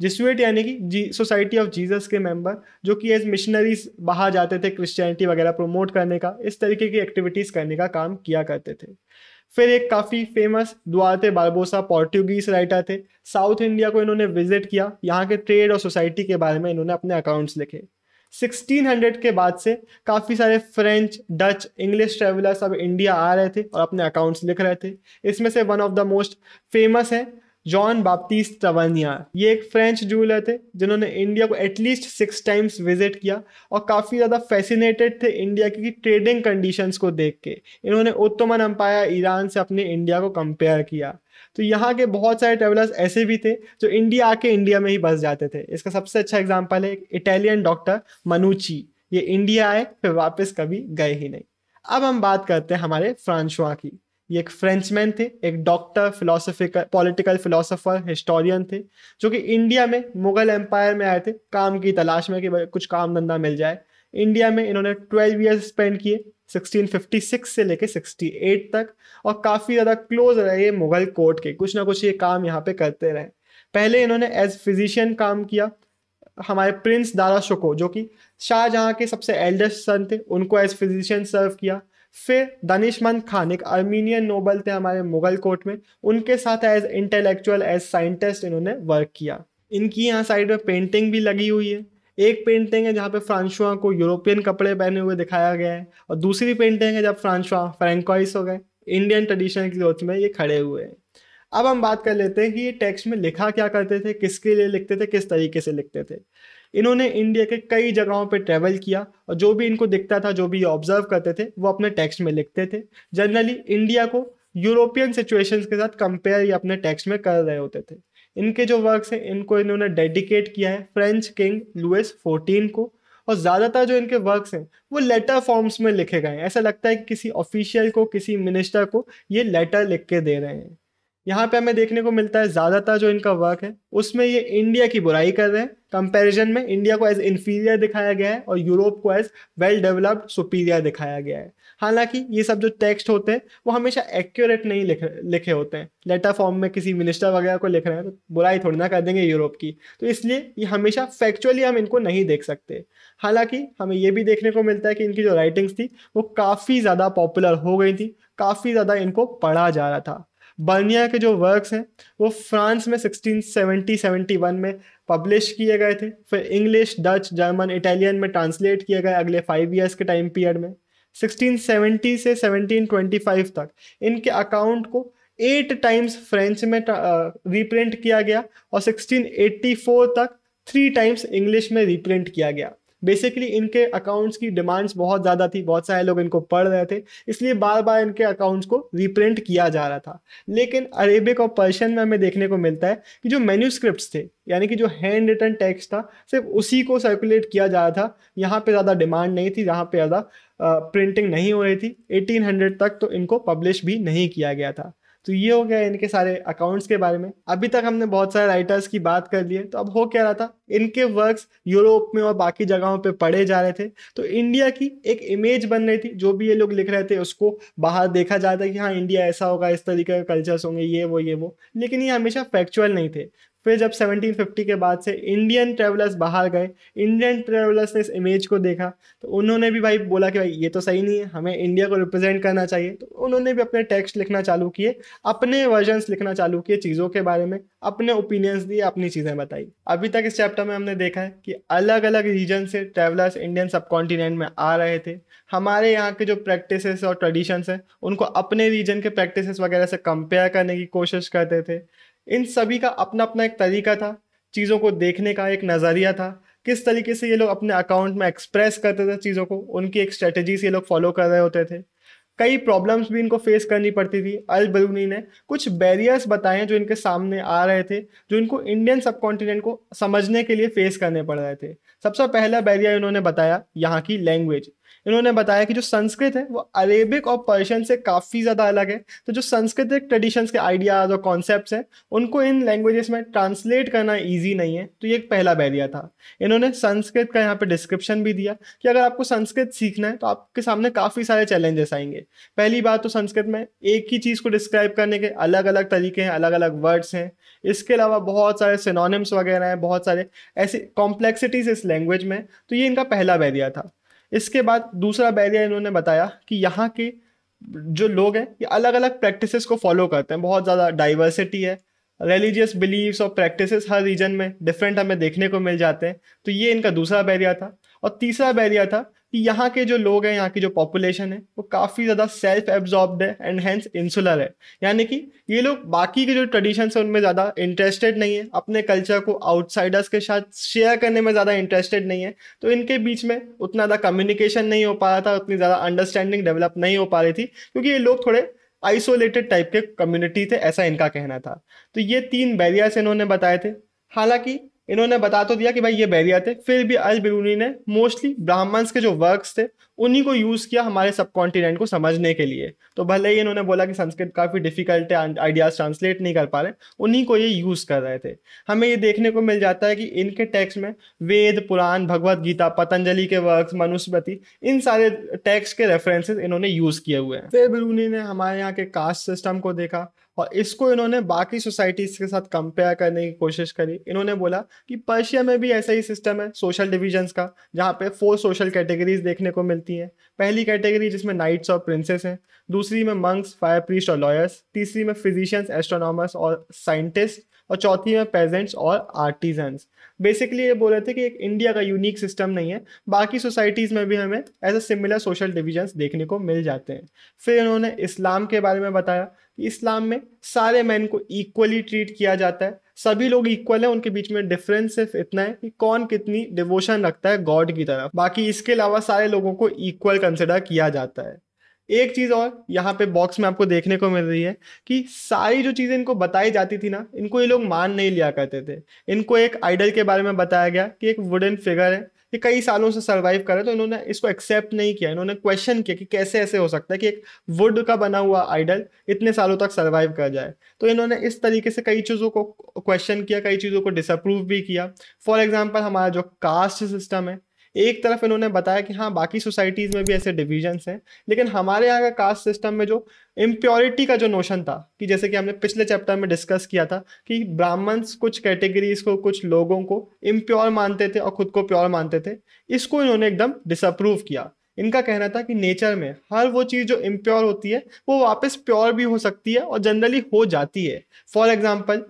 जिसुएट यानी कि जी सोसाइटी ऑफ जीसस के मेंबर जो कि एज मिशनरीज बाहर जाते थे क्रिश्चियनिटी वगैरह प्रमोट करने का इस तरीके की एक्टिविटीज़ करने का काम किया करते थे फिर एक काफ़ी फेमस दुआते बारबोसा पोर्टुगीज राइटर थे साउथ इंडिया को इन्होंने विजिट किया यहाँ के ट्रेड और सोसाइटी के बारे में इन्होंने अपने अकाउंट्स लिखे 1600 के बाद से काफ़ी सारे फ्रेंच डच इंग्लिश ट्रेवलर्स अब इंडिया आ रहे थे और अपने अकाउंट्स लिख रहे थे इसमें से one of the most famous है जॉन बाप्तीस्ट तवानिया ये एक फ्रेंच जूलर थे जिन्होंने इंडिया को एटलीस्ट सिक्स टाइम्स विजिट किया और काफ़ी ज़्यादा फैसिनेटेड थे इंडिया की ट्रेडिंग कंडीशंस को देख के इन्होंने उत्तमन अम्पायर ईरान से अपने इंडिया को कंपेयर किया तो यहाँ के बहुत सारे ट्रेवलर्स ऐसे भी थे जो इंडिया आके इंडिया में ही बस जाते थे इसका सबसे अच्छा एग्जाम्पल है इटालियन डॉक्टर मनुची ये इंडिया आए फिर वापस कभी गए ही नहीं अब हम बात करते हैं हमारे फ्रांसुआ की ये एक फ्रेंचमैन थे एक doctor philosophical political philosopher historian थे जो कि इंडिया में मुगल एम्पायर में आए थे काम की तलाश में कि कुछ काम धंधा मिल जाए इंडिया में इन्होंने ट्वेल्व ईयर्स स्पेंड किए 1656 से लेके 68 तक और काफ़ी ज़्यादा क्लोज रहे मुगल कोर्ट के कुछ ना कुछ ये काम यहाँ पे करते रहे पहले इन्होंने एज फिजिशियन काम किया हमारे प्रिंस दारा शुको जो कि शाहजहाँ के सबसे एल्डेस्ट सन थे उनको एज फिजिशियन सर्व किया फिर दानिशमंद खान एक आर्मीनियन नोबल थे हमारे मुगल कोर्ट में उनके साथ एज इंटेलेक्चुअल एज साइंटिस्ट इन्होंने वर्क किया इनकी यहाँ साइड में पेंटिंग भी लगी हुई है एक पेंटिंग है जहाँ पे फ्रांसुआ को यूरोपियन कपड़े पहने हुए दिखाया गया है और दूसरी पेंटिंग है जब फ्रांसुआ फ्रेंकॉइस हो गए इंडियन ट्रेडिशनल क्लोथ में ये खड़े हुए हैं अब हम बात कर लेते हैं कि ये टेक्स्ट में लिखा क्या करते थे किसके लिए लिखते थे किस तरीके से लिखते थे इन्होंने इंडिया के कई जगहों पे ट्रैवल किया और जो भी इनको दिखता था जो भी ये ऑब्जर्व करते थे वो अपने टेक्स्ट में लिखते थे जनरली इंडिया को यूरोपियन सिचुएशंस के साथ कंपेयर ये अपने टेक्स्ट में कर रहे होते थे इनके जो वर्क्स हैं इनको इन्होंने डेडिकेट किया है फ्रेंच किंग लुइस फोर्टीन को और ज़्यादातर जो इनके वर्क्स हैं वो लेटर फॉर्म्स में लिखे गए हैं ऐसा लगता है कि किसी ऑफिशियल को किसी मिनिस्टर को ये लेटर लिख के दे रहे हैं यहाँ पे हमें देखने को मिलता है ज़्यादातर जो इनका वर्क है उसमें ये इंडिया की बुराई कर रहे हैं कंपैरिजन में इंडिया को एज इन्फीरियर दिखाया गया है और यूरोप को एज वेल डेवलप्ड सुपीरियर दिखाया गया है हालांकि ये सब जो टेक्स्ट होते हैं वो हमेशा एक्यूरेट नहीं लिख लिखे होते हैं लेटर फॉर्म में किसी मिनिस्टर वगैरह को लिख रहे हैं तो बुराई थोड़ी ना कर देंगे यूरोप की तो इसलिए ये हमेशा फैक्चुअली हम इनको नहीं देख सकते हालांकि हमें ये भी देखने को मिलता है कि इनकी जो राइटिंग्स थी वो काफ़ी ज़्यादा पॉपुलर हो गई थी काफ़ी ज़्यादा इनको पढ़ा जा रहा था बर्निया के जो वर्क्स हैं वो फ्रांस में 1670-71 में पब्लिश किए गए थे फिर इंग्लिश डच जर्मन इटालियन में ट्रांसलेट किए गए अगले फाइव ईयर्स के टाइम पीरियड में 1670 से 1725 तक इनके अकाउंट को एट टाइम्स फ्रेंच में रिप्रिंट किया गया और 1684 तक थ्री टाइम्स इंग्लिश में रिप्रिंट किया गया बेसिकली इनके अकाउंट्स की डिमांड्स बहुत ज़्यादा थी बहुत सारे लोग इनको पढ़ रहे थे इसलिए बार बार इनके अकाउंट्स को रिप्रिंट किया जा रहा था लेकिन अरेबिक और पर्शियन में हमें देखने को मिलता है कि जो मेन्यूस्क्रिप्ट थे यानी कि जो हैंड रिटन टेक्स्ट था सिर्फ उसी को सर्कुलेट किया जा रहा था यहाँ पर ज़्यादा डिमांड नहीं थी यहाँ पर ज़्यादा प्रिंटिंग नहीं हो रही थी एटीन तक तो इनको पब्लिश भी नहीं किया गया था तो ये हो गया इनके सारे अकाउंट्स के बारे में अभी तक हमने बहुत सारे राइटर्स की बात कर ली है तो अब हो क्या रहा था इनके वर्क्स यूरोप में और बाकी जगहों पे पढ़े जा रहे थे तो इंडिया की एक इमेज बन रही थी जो भी ये लोग लिख रहे थे उसको बाहर देखा जाता कि हाँ इंडिया ऐसा होगा इस तरीके के कल्चर्स होंगे ये वो ये वो लेकिन ये हमेशा फैक्चुअल नहीं थे फिर जब 1750 के बाद से इंडियन ट्रेवलर्स बाहर गए इंडियन ट्रेवलर्स ने इस इमेज को देखा तो उन्होंने भी भाई बोला कि भाई ये तो सही नहीं है हमें इंडिया को रिप्रेजेंट करना चाहिए तो उन्होंने भी अपने टेक्स्ट लिखना चालू किए अपने वर्जन्स लिखना चालू किए चीज़ों के बारे में अपने ओपिनियंस दिए अपनी चीज़ें बताई अभी तक इस चैप्टर में हमने देखा है कि अलग अलग रीजन से ट्रेवलर्स इंडियन सब कॉन्टिनेंट में आ रहे थे हमारे यहाँ के जो प्रैक्टिस और ट्रेडिशंस हैं उनको अपने रीजन के प्रैक्टिस वगैरह से कंपेयर करने की कोशिश करते थे इन सभी का अपना अपना एक तरीका था चीज़ों को देखने का एक नज़रिया था किस तरीके से ये लोग अपने अकाउंट में एक्सप्रेस करते थे चीज़ों को उनकी एक से ये लोग फॉलो कर रहे होते थे कई प्रॉब्लम्स भी इनको फेस करनी पड़ती थी अल बरूनी ने कुछ बैरियर्स बताए जो इनके सामने आ रहे थे जो इनको इंडियन सब कॉन्टिनेंट को समझने के लिए फेस करने पड़ रहे थे सबसे पहला बैरियर इन्होंने बताया यहाँ की लैंग्वेज इन्होंने बताया कि जो संस्कृत है वो अरेबिक और पर्शियन से काफ़ी ज़्यादा अलग है तो जो संस्कृतिक ट्रेडिशंस के आइडियाज़ और कॉन्सेप्ट हैं उनको इन लैंग्वेजेस में ट्रांसलेट करना ईजी नहीं है तो ये एक पहला बैरिया था इन्होंने संस्कृत का यहाँ पर डिस्क्रिप्शन भी दिया कि अगर आपको संस्कृत सीखना है तो आपके सामने काफ़ी सारे चैलेंजेस आएंगे पहली बात तो संस्कृत में एक ही चीज़ को डिस्क्राइब करने के अलग अलग तरीके हैं अलग अलग वर्ड्स हैं इसके अलावा बहुत सारे सिनोनिम्स वगैरह हैं बहुत सारे ऐसे कॉम्प्लेक्सिटीज इस लैंग्वेज में तो ये इनका पहला बैरिया था इसके बाद दूसरा बैरियर इन्होंने बताया कि यहाँ के जो लोग हैं ये अलग अलग प्रैक्टिसेस को फॉलो करते हैं बहुत ज़्यादा डाइवर्सिटी है रिलीजियस बिलीव्स और प्रैक्टिसेस हर रीजन में डिफरेंट हमें देखने को मिल जाते हैं तो ये इनका दूसरा बैरियर था और तीसरा बैरियर था कि यहाँ के जो लोग हैं यहाँ की जो पॉपुलेशन है वो काफ़ी ज़्यादा सेल्फ एब्जॉर्ब्ड है एंड हैंस इंसुलर है यानी कि ये लोग बाकी के जो ट्रेडिशंस हैं उनमें ज़्यादा इंटरेस्टेड नहीं है अपने कल्चर को आउटसाइडर्स के साथ शेयर करने में ज़्यादा इंटरेस्टेड नहीं है तो इनके बीच में उतना ज़्यादा कम्युनिकेशन नहीं हो पा रहा था उतनी ज़्यादा अंडरस्टैंडिंग डेवलप नहीं हो पा रही थी क्योंकि ये लोग थोड़े आइसोलेटेड टाइप के कम्युनिटी थे ऐसा इनका कहना था तो ये तीन बैरियर्स इन्होंने बताए थे हालांकि इन्होंने बता तो दिया कि भाई ये बैरिया थे फिर भी अल बिरूनी ने मोस्टली ब्राह्मण्स के जो वर्क्स थे उन्हीं को यूज़ किया हमारे सब कॉन्टिनेंट को समझने के लिए तो भले ही इन्होंने बोला कि संस्कृत काफ़ी डिफिकल्ट है आइडियाज़ ट्रांसलेट नहीं कर पा रहे उन्हीं को ये यूज़ कर रहे थे हमें ये देखने को मिल जाता है कि इनके टेक्स्ट में वेद पुराण भगवत गीता पतंजलि के वर्क्स मनुस्मृति इन सारे टेक्स्ट के रेफरेंसेस इन्होंने यूज़ किए हुए हैं फिर बिरूनी ने हमारे यहाँ के कास्ट सिस्टम को देखा और इसको इन्होंने बाकी सोसाइटीज के साथ कंपेयर करने की कोशिश करी इन्होंने बोला कि पर्शिया में भी ऐसा ही सिस्टम है सोशल डिविजन्स का जहाँ पे फोर सोशल कैटेगरीज देखने को मिलती हैं पहली कैटेगरी जिसमें नाइट्स और प्रिंसेस हैं दूसरी में मंक्स फायर प्रीस्ट और लॉयर्स तीसरी में फिजिशियंस एस्ट्रोनॉमर्स और साइंटिस्ट और चौथी में पेजेंट्स और आर्टिजन्स बेसिकली ये बोल रहे थे कि एक इंडिया का यूनिक सिस्टम नहीं है बाकी सोसाइटीज़ में भी हमें as a similar social divisions देखने को मिल जाते हैं फिर इन्होंने इस्लाम के बारे में बताया इस्लाम में सारे मैन को इक्वली ट्रीट किया जाता है सभी लोग इक्वल हैं उनके बीच में डिफरेंस सिर्फ इतना है कि कौन कितनी डिवोशन रखता है गॉड की तरफ बाकी इसके अलावा सारे लोगों को इक्वल कंसिडर किया जाता है एक चीज़ और यहाँ पे बॉक्स में आपको देखने को मिल रही है कि सारी जो चीज़ें इनको बताई जाती थी ना इनको ये लोग मान नहीं लिया करते थे इनको एक आइडल के बारे में बताया गया कि एक वुडन फिगर है ये कई सालों से सर्वाइव करे तो इन्होंने इसको एक्सेप्ट नहीं किया इन्होंने क्वेश्चन किया कि कैसे ऐसे हो सकता है कि एक वुड का बना हुआ आइडल इतने सालों तक सर्वाइव कर जाए तो इन्होंने इस तरीके से कई चीज़ों को क्वेश्चन किया कई चीज़ों को डिसअप्रूव भी किया फॉर एग्जाम्पल हमारा जो कास्ट सिस्टम है एक तरफ इन्होंने बताया कि हाँ बाकी सोसाइटीज़ में भी ऐसे डिविजन्स हैं लेकिन हमारे यहाँ का कास्ट सिस्टम में जो इम्प्योरिटी का जो नोशन था कि जैसे कि हमने पिछले चैप्टर में डिस्कस किया था कि ब्राह्मण्स कुछ कैटेगरीज को कुछ लोगों को इम्प्योर मानते थे और खुद को प्योर मानते थे इसको इन्होंने एकदम डिसअप्रूव किया इनका कहना था कि नेचर में हर वो चीज़ जो इम्प्योर होती है वो वापस प्योर भी हो सकती है और जनरली हो जाती है फॉर एग्जाम्पल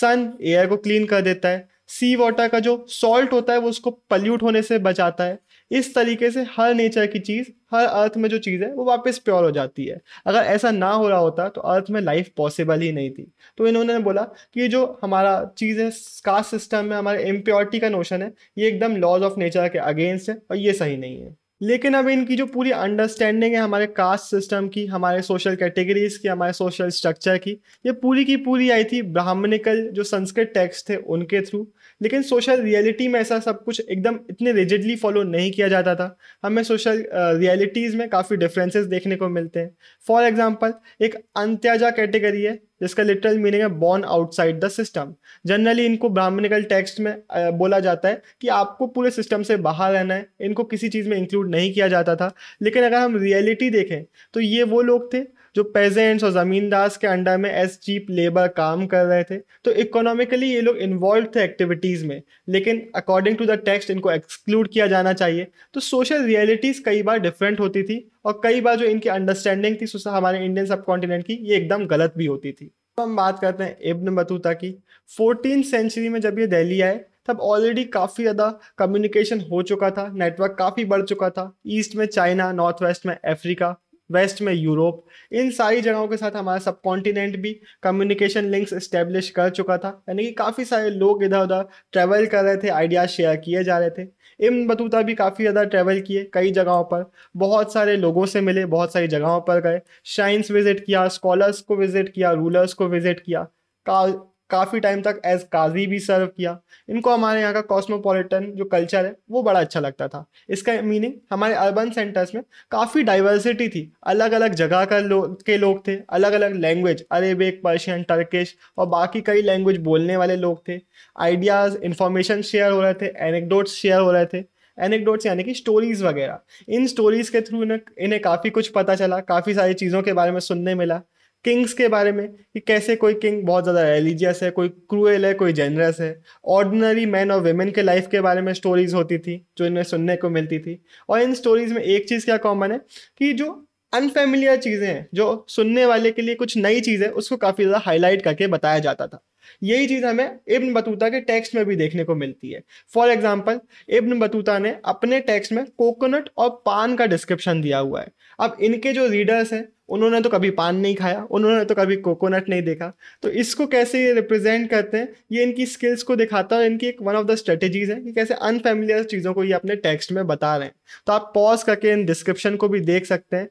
सन एयर को क्लीन कर देता है सी वाटर का जो सॉल्ट होता है वो उसको पल्यूट होने से बचाता है इस तरीके से हर नेचर की चीज़ हर अर्थ में जो चीज़ है वो वापस प्योर हो जाती है अगर ऐसा ना हो रहा होता तो अर्थ में लाइफ पॉसिबल ही नहीं थी तो इन्होंने बोला कि जो हमारा चीज़ है कास्ट सिस्टम में हमारे इम्प्योरिटी का नोशन है ये एकदम लॉज ऑफ नेचर के अगेंस्ट है और ये सही नहीं है लेकिन अब इनकी जो पूरी अंडरस्टैंडिंग है हमारे कास्ट सिस्टम की हमारे सोशल कैटेगरीज की हमारे सोशल स्ट्रक्चर की ये पूरी की पूरी आई थी ब्राह्मणिकल जो संस्कृत टेक्स्ट थे उनके थ्रू लेकिन सोशल रियलिटी में ऐसा सब कुछ एकदम इतने रिजिडली फॉलो नहीं किया जाता था हमें सोशल रियलिटीज़ में काफ़ी डिफरेंसेस देखने को मिलते हैं फॉर एग्जाम्पल एक अंत्याजा कैटेगरी है जिसका लिटरल मीनिंग है born outside the system generally इनको ब्राह्मणिकल टेक्स्ट में बोला जाता है कि आपको पूरे सिस्टम से बाहर रहना है इनको किसी चीज़ में इंक्लूड नहीं किया जाता था लेकिन अगर हम रियलिटी देखें तो ये वो लोग थे जो पेजेंट्स और ज़मींदार के अंडर में एज चीप लेबर काम कर रहे थे तो इकोनॉमिकली ये लोग इन्वॉल्व थे एक्टिविटीज़ में लेकिन अकॉर्डिंग टू द टेक्स्ट इनको एक्सक्लूड किया जाना चाहिए तो सोशल रियलिटीज़ कई बार डिफरेंट होती थी और कई बार जो इनकी अंडरस्टैंडिंग थी हमारे इंडियन सब कॉन्टिनेंट की ये एकदम गलत भी होती थी तो हम बात करते हैं इब्न बतूता की फोर्टीन सेंचुरी में जब ये दिल्ली आए तब ऑलरेडी काफ़ी ज़्यादा कम्युनिकेशन हो चुका था नेटवर्क काफ़ी बढ़ चुका था ईस्ट में चाइना नॉर्थ वेस्ट में अफ्रीका वेस्ट में यूरोप इन सारी जगहों के साथ हमारा सब कॉन्टिनेंट भी कम्युनिकेशन लिंक्स इस्टेब्लिश कर चुका था यानी कि काफ़ी सारे लोग इधर उधर ट्रैवल कर रहे थे आइडियाज शेयर किए जा रहे थे इम बतूता भी काफ़ी ज़्यादा ट्रैवल किए कई जगहों पर बहुत सारे लोगों से मिले बहुत सारी जगहों पर गए शाइंस विजिट किया स्कॉलर्स को विजिट किया रूलर्स को विजिट किया का काफ़ी टाइम तक एज काजी भी सर्व किया इनको हमारे यहाँ का कॉस्मोपॉलिटन जो कल्चर है वो बड़ा अच्छा लगता था इसका मीनिंग हमारे अर्बन सेंटर्स में काफ़ी डाइवर्सिटी थी अलग अलग जगह का लोग के लोग थे अलग अलग लैंग्वेज अरेबिक पर्शियन टर्किश और बाकी कई लैंग्वेज बोलने वाले लोग थे आइडियाज़ इन्फॉर्मेशन शेयर हो रहे थे एनेकडोट्स शेयर हो रहे थे एनेकडोट्स यानी कि स्टोरीज वगैरह इन स्टोरीज के थ्रू इन्हें काफ़ी कुछ पता चला काफ़ी सारी चीज़ों के बारे में सुनने मिला किंग्स के बारे में कि कैसे कोई किंग बहुत ज़्यादा रिलीजियस है कोई क्रूएल है कोई जेनरस है ऑर्डिनरी मैन और वेमेन के लाइफ के बारे में स्टोरीज होती थी जो इनमें सुनने को मिलती थी और इन स्टोरीज में एक चीज़ क्या कॉमन है कि जो अनफेमिलियर चीज़ें हैं जो सुनने वाले के लिए कुछ नई चीज़ है उसको काफ़ी ज़्यादा हाईलाइट करके बताया जाता था यही चीज़ हमें इब्न बतूता के टेक्स्ट में भी देखने को मिलती है फॉर एग्जाम्पल इब्न बतूता ने अपने टेक्स्ट में कोकोनट और पान का डिस्क्रिप्शन दिया हुआ है अब इनके जो रीडर्स हैं उन्होंने तो कभी पान नहीं खाया उन्होंने तो कभी कोकोनट नहीं देखा तो इसको कैसे ये रिप्रेजेंट करते हैं ये इनकी स्किल्स को दिखाता है इनकी एक वन ऑफ द स्ट्रेटेजीज है कि कैसे अनफेमिलियर चीज़ों को ये अपने टेक्स्ट में बता रहे हैं तो आप पॉज करके इन डिस्क्रिप्शन को भी देख सकते हैं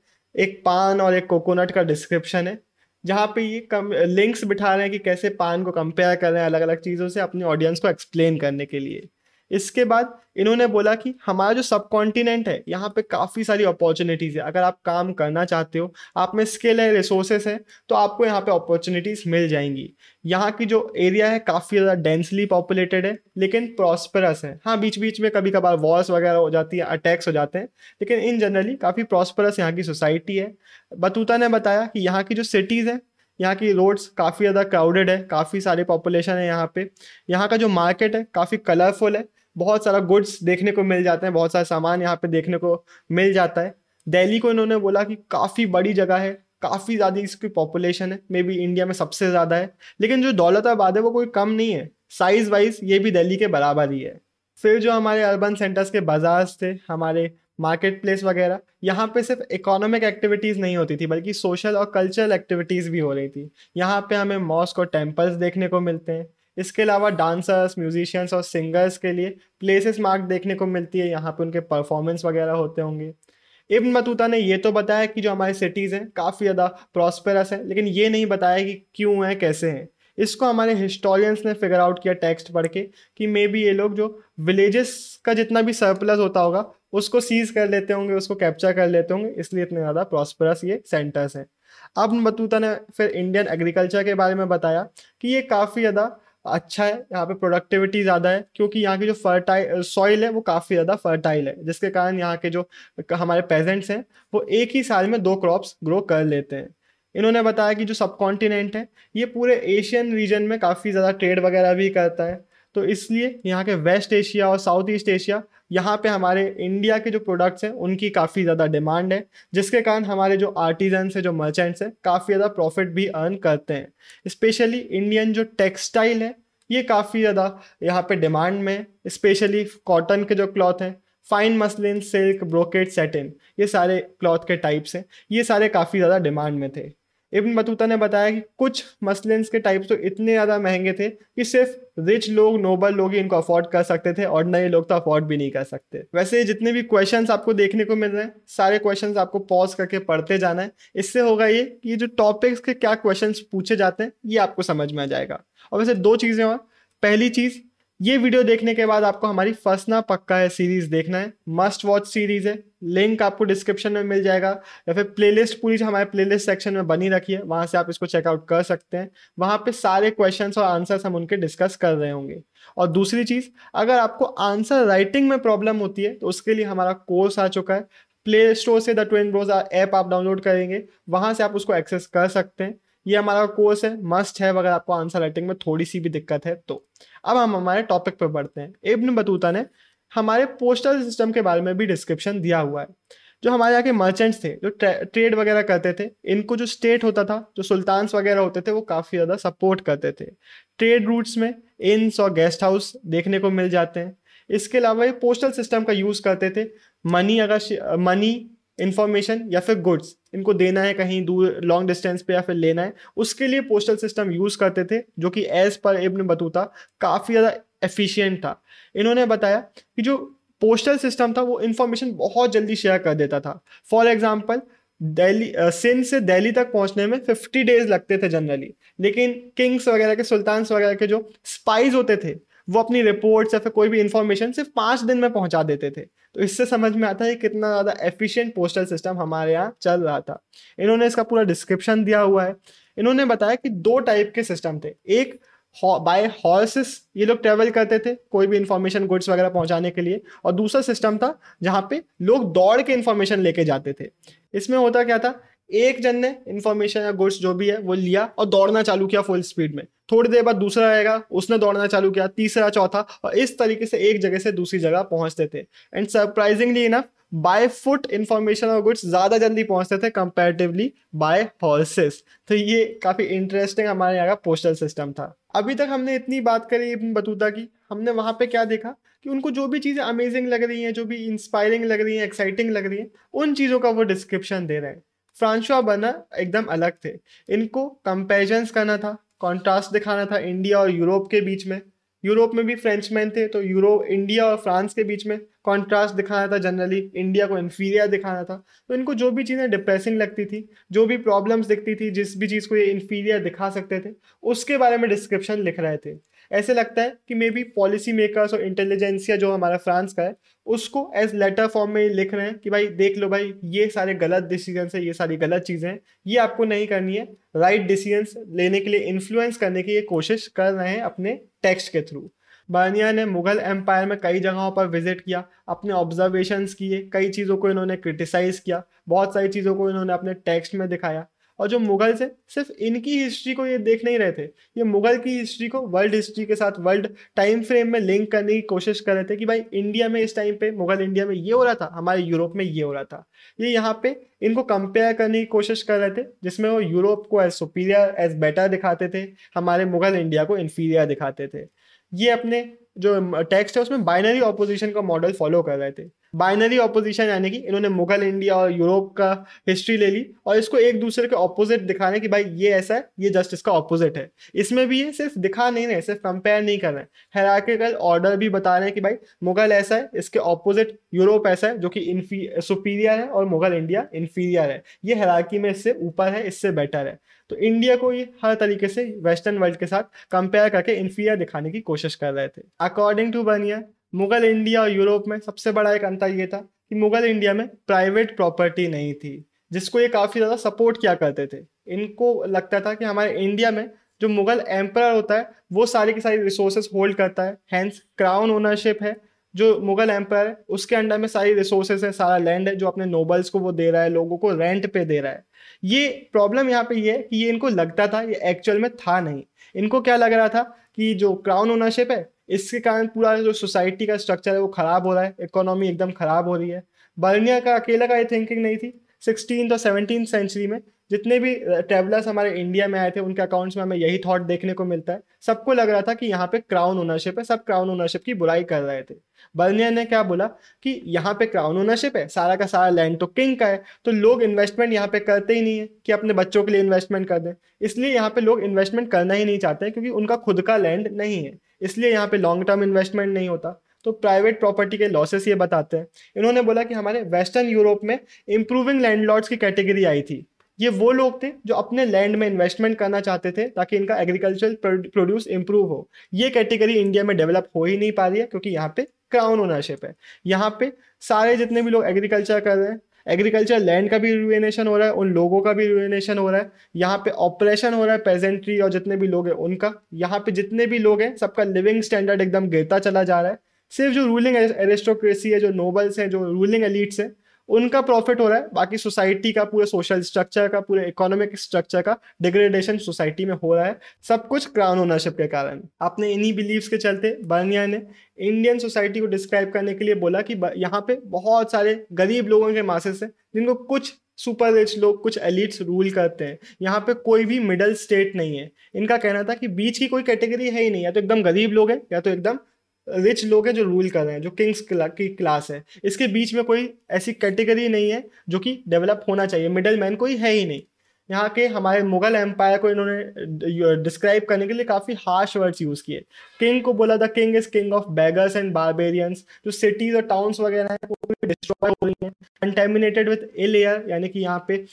एक पान और एक कोकोनट का डिस्क्रिप्शन है जहाँ पे ये कम लिंक्स बिठा रहे हैं कि कैसे पान को कंपेयर कर रहे हैं अलग अलग चीज़ों से अपने ऑडियंस को एक्सप्लेन करने के लिए इसके बाद इन्होंने बोला कि हमारा जो सब कॉन्टिनेंट है यहाँ पे काफ़ी सारी अपॉर्चुनिटीज़ है अगर आप काम करना चाहते हो आप में स्किल है रिसोर्सेस है तो आपको यहाँ पे अपॉर्चुनिटीज़ मिल जाएंगी यहाँ की जो एरिया है काफ़ी ज़्यादा डेंसली पॉपुलेटेड है लेकिन प्रॉस्परस है हाँ बीच बीच में कभी कभार वॉर्स वगैरह हो जाती है अटैक्स हो जाते हैं लेकिन इन जनरली काफ़ी प्रॉस्परस यहाँ की सोसाइटी है बतूता ने बताया कि यहाँ की जो सिटीज़ है यहाँ की रोड्स काफ़ी ज़्यादा क्राउडेड है काफ़ी सारे पॉपुलेशन है यहाँ पे यहाँ का जो मार्केट है काफ़ी कलरफुल है बहुत सारा गुड्स देखने को मिल जाते हैं बहुत सारा सामान यहाँ पे देखने को मिल जाता है दिल्ली को इन्होंने बोला कि काफ़ी बड़ी जगह है काफ़ी ज़्यादा इसकी पॉपुलेशन है मे बी इंडिया में सबसे ज़्यादा है लेकिन जो दौलताबाद है वो कोई कम नहीं है साइज़ वाइज ये भी दिल्ली के बराबर ही है फिर जो हमारे अर्बन सेंटर्स के बाज़ार्स थे हमारे मार्केट प्लेस वगैरह यहाँ पे सिर्फ इकोनॉमिक एक्टिविटीज़ नहीं होती थी बल्कि सोशल और कल्चरल एक्टिविटीज़ भी हो रही थी यहाँ पे हमें मॉस्क और टेम्पल्स देखने को मिलते हैं इसके अलावा डांसर्स म्यूजिशियंस और सिंगर्स के लिए प्लेसेस मार्क देखने को मिलती है यहाँ पे उनके परफॉर्मेंस वगैरह होते होंगे इब्न मतूता ने ये तो बताया कि जो हमारे सिटीज़ हैं काफ़ी ज़्यादा प्रॉस्पेरस हैं लेकिन ये नहीं बताया कि क्यों हैं कैसे हैं इसको हमारे हिस्टोरियंस ने फिगर आउट किया टेक्स्ट पढ़ के कि मे बी ये लोग जो विलेजेस का जितना भी सरप्लस होता होगा उसको सीज कर लेते होंगे उसको कैप्चर कर लेते होंगे इसलिए इतने ज़्यादा प्रॉस्परस ये सेंटर्स हैं अब बतूता ने फिर इंडियन एग्रीकल्चर के बारे में बताया कि ये काफ़ी ज़्यादा अच्छा है यहाँ पे प्रोडक्टिविटी ज़्यादा है क्योंकि यहाँ की जो फर्टाइल सॉइल है वो काफ़ी ज़्यादा फर्टाइल है जिसके कारण यहाँ के जो हमारे पेजेंट्स हैं वो एक ही साल में दो क्रॉप्स ग्रो कर लेते हैं इन्होंने बताया कि जो सब कॉन्टिनेंट है ये पूरे एशियन रीजन में काफ़ी ज़्यादा ट्रेड वगैरह भी करता है तो इसलिए यहाँ के वेस्ट एशिया और साउथ ईस्ट एशिया यहाँ पे हमारे इंडिया के जो प्रोडक्ट्स हैं उनकी काफ़ी ज़्यादा डिमांड है जिसके कारण हमारे जो आर्टिजन्स हैं जो मर्चेंट्स हैं काफ़ी ज़्यादा प्रॉफिट भी अर्न करते हैं स्पेशली इंडियन जो टेक्सटाइल है ये काफ़ी ज़्यादा यहाँ पे डिमांड में स्पेशली कॉटन के जो क्लॉथ हैं fine muslin silk brocade satin ये सारे क्लॉथ के टाइप्स हैं ये सारे काफ़ी ज़्यादा डिमांड में थे इबन बतूता ने बताया कि कुछ मसलिन के टाइप्स तो इतने ज़्यादा महंगे थे कि सिर्फ रिच लोग नोबल लोग ही इनको अफोर्ड कर सकते थे और नए लोग तो अफोर्ड भी नहीं कर सकते वैसे जितने भी क्वेश्चंस आपको देखने को मिल रहे हैं सारे क्वेश्चंस आपको पॉज करके पढ़ते जाना है इससे होगा ये कि जो टॉपिक्स के क्या क्वेश्चन पूछे जाते हैं ये आपको समझ में आ जाएगा और वैसे दो चीज़ें और पहली चीज़ ये वीडियो देखने के बाद आपको हमारी फसना पक्का है सीरीज देखना है मस्ट वॉच सीरीज है लिंक आपको डिस्क्रिप्शन में मिल जाएगा या फिर प्लेलिस्ट पूरी जो हमारे प्लेलिस्ट सेक्शन में बनी रखी है वहां से आप इसको चेकआउट कर सकते हैं वहां पे सारे क्वेश्चन और आंसर्स हम उनके डिस्कस कर रहे होंगे और दूसरी चीज अगर आपको आंसर राइटिंग में प्रॉब्लम होती है तो उसके लिए हमारा कोर्स आ चुका है प्ले स्टोर से द ट्वेन ब्रोज ऐप आप डाउनलोड करेंगे वहां से आप उसको एक्सेस कर सकते हैं ये हमारा कोर्स है मस्ट है अगर आपको आंसर राइटिंग में थोड़ी सी भी दिक्कत है तो अब हम हमारे टॉपिक पर बढ़ते हैं इब्न बतूता ने हमारे पोस्टल सिस्टम के बारे में भी डिस्क्रिप्शन दिया हुआ है जो हमारे यहाँ के मर्चेंट्स थे जो ट्रे ट्रेड वगैरह करते थे इनको जो स्टेट होता था जो सुल्तान्स वगैरह होते थे वो काफ़ी ज़्यादा सपोर्ट करते थे ट्रेड रूट्स में इन्स और गेस्ट हाउस देखने को मिल जाते हैं इसके अलावा ये पोस्टल सिस्टम का यूज़ करते थे मनी अगर मनी इन्फॉर्मेशन या फिर गुड्स इनको देना है कहीं दूर लॉन्ग डिस्टेंस पे या फिर लेना है उसके लिए पोस्टल सिस्टम यूज़ करते थे जो कि एज पर इब्न बतूता काफ़ी ज़्यादा एफिशिएंट था इन्होंने बताया कि जो पोस्टल सिस्टम था वो इन्फॉर्मेशन बहुत जल्दी शेयर कर देता था फॉर एग्जाम्पल दिल्ली सिंध से दिल्ली तक पहुंचने में 50 डेज लगते थे जनरली लेकिन किंग्स वगैरह के सुल्तान वगैरह के जो स्पाइज होते थे वो अपनी रिपोर्ट्स या फिर कोई भी इंफॉर्मेशन सिर्फ पाँच दिन में पहुंचा देते थे तो इससे समझ में आता है कितना ज़्यादा एफिशिएंट पोस्टल सिस्टम हमारे यहाँ चल रहा था इन्होंने इसका पूरा डिस्क्रिप्शन दिया हुआ है इन्होंने बताया कि दो टाइप के सिस्टम थे एक बाय हॉर्सेस ये लोग ट्रेवल करते थे कोई भी इन्फॉर्मेशन गुड्स वगैरह पहुंचाने के लिए और दूसरा सिस्टम था जहाँ पे लोग दौड़ के इन्फॉर्मेशन लेके जाते थे इसमें होता क्या था एक जन ने इन्फॉर्मेशन या गुड्स जो भी है वो लिया और दौड़ना चालू किया फुल स्पीड में थोड़ी देर बाद दूसरा आएगा उसने दौड़ना चालू किया तीसरा चौथा और इस तरीके से एक जगह से दूसरी जगह पहुंचते थे and surprisingly enough by foot information और गुड्स ज़्यादा जल्दी पहुंचते थे कंपेरेटिवली बाय हॉर्सेस तो ये काफ़ी इंटरेस्टिंग हमारे यहाँ का पोस्टल सिस्टम था अभी तक हमने इतनी बात करी इब्न बतूता की हमने वहां पे क्या देखा कि उनको जो भी चीज़ें अमेजिंग लग रही हैं जो भी इंस्पायरिंग लग रही हैं एक्साइटिंग लग रही हैं उन चीज़ों का वो डिस्क्रिप्शन दे रहे हैं फ्रांसुआ बना एकदम अलग थे इनको कंपेरिजन्स करना था कॉन्ट्रास्ट दिखाना था इंडिया और यूरोप के बीच में यूरोप में भी फ्रेंचमैन थे तो यूरो इंडिया और फ्रांस के बीच में कॉन्ट्रास्ट दिखाना था जनरली इंडिया को इन्फीरियर दिखाना था तो इनको जो भी चीज़ें डिप्रेसिंग लगती थी जो भी प्रॉब्लम्स दिखती थी जिस भी चीज़ को ये इन्फीरियर दिखा सकते थे उसके बारे में डिस्क्रिप्शन लिख रहे थे ऐसे लगता है कि मे बी पॉलिसी मेकर्स और इंटेलिजेंसिया जो हमारा फ्रांस का है उसको एज लेटर फॉर्म में लिख रहे हैं कि भाई देख लो भाई ये सारे गलत डिसीजन है ये सारी गलत चीज़ें हैं ये आपको नहीं करनी है राइट right डिसीजन लेने के लिए इन्फ्लुएंस करने की ये कोशिश कर रहे हैं अपने टेक्स्ट के थ्रू बानिया ने मुगल एम्पायर में कई जगहों पर विजिट किया अपने ऑब्जर्वेशन किए कई चीज़ों को इन्होंने क्रिटिसाइज़ किया बहुत सारी चीज़ों को इन्होंने अपने टेक्स्ट में दिखाया और जो मुगल्स हैं सिर्फ इनकी हिस्ट्री को ये देख नहीं रहे थे ये मुगल की हिस्ट्री को वर्ल्ड हिस्ट्री के साथ वर्ल्ड टाइम फ्रेम में लिंक करने की कोशिश कर रहे थे कि भाई इंडिया में इस टाइम पे मुगल इंडिया में ये हो रहा था हमारे यूरोप में ये हो रहा था ये यहाँ पे इनको कंपेयर करने की कोशिश कर रहे थे जिसमें वो यूरोप को एज सुपीरियर एज बेटर दिखाते थे हमारे मुगल इंडिया को इन्फीरियर दिखाते थे ये अपने जो टेक्स्ट है उसमें बाइनरी ऑपोजिशन का मॉडल फॉलो कर रहे थे बाइनरी ऑपोजिशन यानी कि इन्होंने मुगल इंडिया और यूरोप का हिस्ट्री ले ली और इसको एक दूसरे के ऑपोजिट दिखाने कि भाई ये ऐसा है ये जस्ट इसका ऑपोजिट है इसमें भी ये सिर्फ दिखा नहीं रहे सिर्फ कंपेयर नहीं कर रहे हैं हेराकल ऑर्डर भी बता रहे हैं कि भाई मुगल ऐसा है इसके ऑपोजिट यूरोप ऐसा है जो कि सुपीरियर है और मुगल इंडिया इन्फीरियर है ये हेराकी में इससे ऊपर है इससे बेटर है तो इंडिया को ये हर तरीके से वेस्टर्न वर्ल्ड के साथ कंपेयर करके इन्फीरियर दिखाने की कोशिश कर रहे थे अकॉर्डिंग टू बनिया मुगल इंडिया और यूरोप में सबसे बड़ा एक अंतर ये था कि मुगल इंडिया में प्राइवेट प्रॉपर्टी नहीं थी जिसको ये काफ़ी ज़्यादा सपोर्ट किया करते थे इनको लगता था कि हमारे इंडिया में जो मुगल एम्पर होता है वो सारी के सारी रिसोर्सेज होल्ड करता है हैंस क्राउन ओनरशिप है जो मुगल एम्पायर है उसके अंडर में सारी रिसोर्सेज है सारा लैंड है जो अपने नोबल्स को वो दे रहा है लोगों को रेंट पे दे रहा है ये प्रॉब्लम यहाँ पे ये है कि ये इनको लगता था ये एक्चुअल में था नहीं इनको क्या लग रहा था कि जो क्राउन ओनरशिप है इसके कारण पूरा जो सोसाइटी का स्ट्रक्चर है वो खराब हो रहा है इकोनॉमी एकदम खराब हो रही है बर्निया का अकेला का ये थिंकिंग नहीं थी सिक्सटीन और सेवनटीन सेंचुरी में जितने भी ट्रेवलर्स हमारे इंडिया में आए थे उनके अकाउंट्स में हमें यही थॉट देखने को मिलता है सबको लग रहा था कि यहाँ पे क्राउन ओनरशिप है सब क्राउन ओनरशिप की बुराई कर रहे थे बर्निया ने क्या बोला कि यहाँ पे क्राउन ओनरशिप है सारा का सारा लैंड तो किंग का है तो लोग इन्वेस्टमेंट यहाँ पे करते ही नहीं है कि अपने बच्चों के लिए इन्वेस्टमेंट कर दें इसलिए यहाँ पे लोग इन्वेस्टमेंट करना ही नहीं चाहते क्योंकि उनका खुद का लैंड नहीं है इसलिए यहाँ पे लॉन्ग टर्म इन्वेस्टमेंट नहीं होता तो प्राइवेट प्रॉपर्टी के लॉसेस ये बताते हैं इन्होंने बोला कि हमारे वेस्टर्न यूरोप में इंप्रूविंग लैंडलॉर्ड्स की कैटेगरी आई थी ये वो लोग थे जो अपने लैंड में इन्वेस्टमेंट करना चाहते थे ताकि इनका एग्रीकल्चरल प्रोड्यूस इंप्रूव हो ये कैटेगरी इंडिया में डेवलप हो ही नहीं पा रही है क्योंकि यहाँ पे क्राउन ओनरशिप है यहाँ पे सारे जितने भी लोग एग्रीकल्चर कर रहे हैं एग्रीकल्चर लैंड का भी रुइनेशन हो रहा है उन लोगों का भी रुइनेशन हो रहा है यहाँ पे ऑपरेशन हो रहा है पेजेंट्री और जितने भी लोग हैं उनका यहाँ पे जितने भी लोग हैं सबका लिविंग स्टैंडर्ड एकदम गिरता चला जा रहा है सिर्फ जो रूलिंग एरिस्टोक्रेसी है जो नोबल्स हैं जो रूलिंग एलिट्स हैं उनका प्रॉफिट हो रहा है बाकी सोसाइटी का पूरे सोशल स्ट्रक्चर का पूरे इकोनॉमिक स्ट्रक्चर का डिग्रेडेशन सोसाइटी में हो रहा है सब कुछ क्राउन ओनरशिप के कारण आपने इन्हीं बिलीव्स के चलते बर्निया ने इंडियन सोसाइटी को डिस्क्राइब करने के लिए बोला कि यहाँ पे बहुत सारे गरीब लोगों के मासेस हैं जिनको कुछ सुपर रिच लोग कुछ एलिट्स रूल करते हैं यहाँ पे कोई भी मिडल स्टेट नहीं है इनका कहना था कि बीच की कोई कैटेगरी है ही नहीं या तो एकदम गरीब लोग हैं या तो एकदम रिच लोग हैं जो रूल कर रहे हैं जो किंग्स की क्लास है इसके बीच में कोई ऐसी कैटेगरी नहीं है जो कि डेवलप होना चाहिए मिडल मैन कोई है ही नहीं यहाँ के हमारे मुगल एम्पायर को इन्होंने डिस्क्राइब करने के लिए काफ़ी हार्श वर्ड्स यूज़ किए किंग को बोला था king is king of beggars and barbarians जो सिटीज और टाउन्स वगैरह हैं वो भी डिस्ट्रॉय हो रही हैं कंटेमिनेटेड विथ एल एयर यानी कि यहाँ पे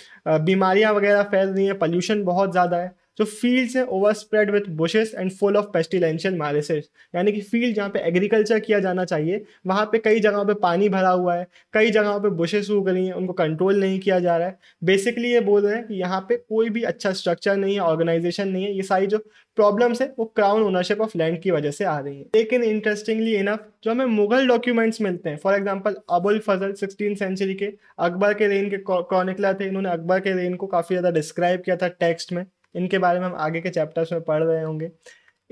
बीमारियाँ वगैरह फैल रही हैं पॉल्यूशन बहुत ज़्यादा है जो फील्ड्स है over spread with bushes and full of pestilential maladies यानी कि फील्ड जहाँ पे एग्रीकल्चर किया जाना चाहिए वहाँ पे कई जगहों पे पानी भरा हुआ है कई जगहों पे बुशेस उग रही हैं उनको कंट्रोल नहीं किया जा रहा है बेसिकली ये बोल रहे हैं कि यहाँ पे कोई भी अच्छा स्ट्रक्चर नहीं है ऑर्गेनाइजेशन नहीं है ये सारी जो प्रॉब्लम्स है वो क्राउन ओनरशिप ऑफ लैंड की वजह से आ रही है लेकिन इंटरेस्टिंगली इनफ जो हमें मुगल डॉक्यूमेंट्स मिलते हैं for example Abul Fazl sixteen century के अकबर के रेन के क्रॉनिकलर थे इन्होंने अकबर के रेन को काफ़ी ज़्यादा डिस्क्राइब किया था टेक्स्ट में इनके बारे में हम आगे के चैप्टर्स में पढ़ रहे होंगे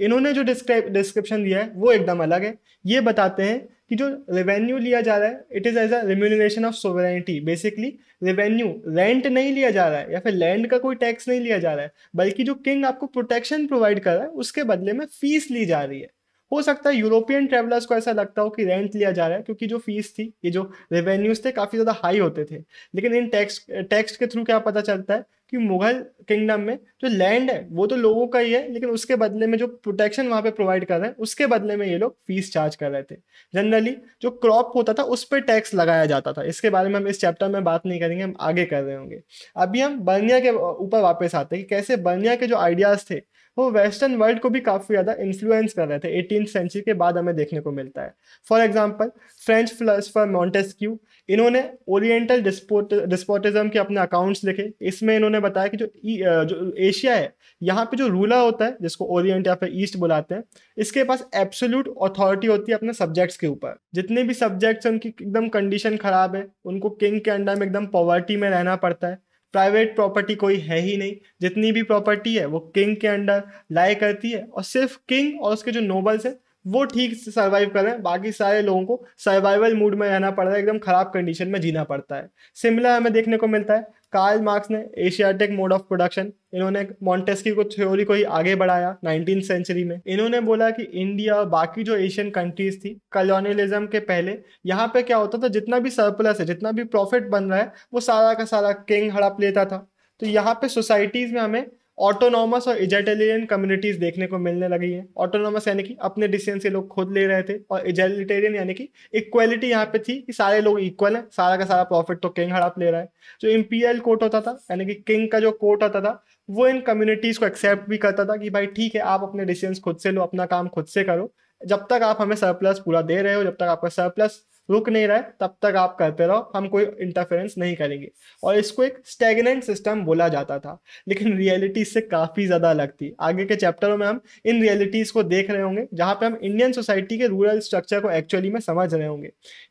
इन्होंने जो डिस्क्रिप्शन दिया है वो एकदम अलग है ये बताते हैं कि जो रेवेन्यू लिया जा रहा है it is as a remuneration of sovereignty basically revenue rent नहीं लिया जा रहा है या फिर लैंड का कोई टैक्स नहीं लिया जा रहा है बल्कि जो किंग आपको प्रोटेक्शन प्रोवाइड कर रहा है उसके बदले में फीस ली जा रही है हो सकता है यूरोपियन ट्रेवलर्स को ऐसा लगता हो कि रेंट लिया जा रहा है क्योंकि जो फीस थी ये जो रेवेन्यूज थे काफ़ी ज़्यादा हाई होते थे लेकिन इन टैक्स टैक्स के थ्रू क्या पता चलता है कि मुगल किंगडम में जो लैंड है वो तो लोगों का ही है लेकिन उसके बदले में जो प्रोटेक्शन वहाँ पे प्रोवाइड कर रहे हैं उसके बदले में ये लोग फीस चार्ज कर रहे थे जनरली जो क्रॉप होता था उस पर टैक्स लगाया जाता था इसके बारे में हम इस चैप्टर में बात नहीं करेंगे हम आगे कर रहे होंगे अभी हम बर्निया के ऊपर वापस आते हैं कि कैसे बर्निया के जो आइडियाज़ थे वो वेस्टर्न वर्ल्ड को भी काफ़ी ज़्यादा इन्फ्लुएंस कर रहे थे एटीन सेंचुरी के बाद हमें देखने को मिलता है for example French philosopher Montesquieu इन्होंने ओरिएंटल डिस्पोट डिस्पोटिज्म के अपने अकाउंट्स लिखे इसमें इन्होंने बताया कि जो e, जो एशिया है यहाँ पे जो रूलर होता है जिसको ओरिएंट या फिर ईस्ट बुलाते हैं इसके पास एब्सोल्यूट अथॉरिटी होती है अपने सब्जेक्ट्स के ऊपर जितने भी सब्जेक्ट्स हैं उनकी एकदम कंडीशन ख़राब है उनको किंग के अंडर में एकदम पॉवर्टी में रहना पड़ता है प्राइवेट प्रॉपर्टी कोई है ही नहीं जितनी भी प्रॉपर्टी है वो किंग के अंडर लाई करती है और सिर्फ किंग और उसके जो नोबल्स हैं वो ठीक से सर्वाइव करें बाकी सारे लोगों को सर्वाइवल मूड में रहना पड़ रहा है एकदम खराब कंडीशन में जीना पड़ता है सिमिलर हमें देखने को मिलता है कार्ल मार्क्स ने एशियाटिक मोड ऑफ प्रोडक्शन इन्होंने मॉन्टेस्की को थ्योरी को ही आगे बढ़ाया नाइनटीन सेंचुरी में इन्होंने बोला कि इंडिया और बाकी जो एशियन कंट्रीज थी कलोनियलिज्म के पहले यहाँ पे क्या होता था जितना भी सरप्लस है जितना भी प्रॉफिट बन रहा है वो सारा का सारा किंग हड़प लेता था तो यहाँ पे सोसाइटीज में हमें ऑटोनॉमस और इजेटेरियन कम्युनिटीज देखने को मिलने लगी है ऑटोनॉमस यानी कि अपने डिसीजन से लोग खुद ले रहे थे और इजाइटेरियन यानी कि इक्वलिटी यहाँ पे थी कि सारे लोग इक्वल हैं सारा का सारा प्रॉफिट तो किंग हड़प ले रहा है जो इम्पीरियल कोर्ट होता था यानी कि किंग का जो कोर्ट होता था वो इन कम्युनिटीज को एक्सेप्ट भी करता था कि भाई ठीक है आप अपने डिसीजन खुद से लो अपना काम खुद से करो जब तक आप हमें सरप्लस पूरा दे रहे हो जब तक आपका सरप्लस रुक नहीं रहा है तब तक आप करते रहो हम कोई इंटरफेरेंस नहीं करेंगे और इसको एक स्टेगनेंट सिस्टम बोला जाता था लेकिन रियलिटी इससे काफ़ी ज़्यादा अलग थी आगे के चैप्टरों में हम इन रियलिटीज़ को देख रहे होंगे जहाँ पे हम इंडियन सोसाइटी के रूरल स्ट्रक्चर को एक्चुअली में समझ रहे होंगे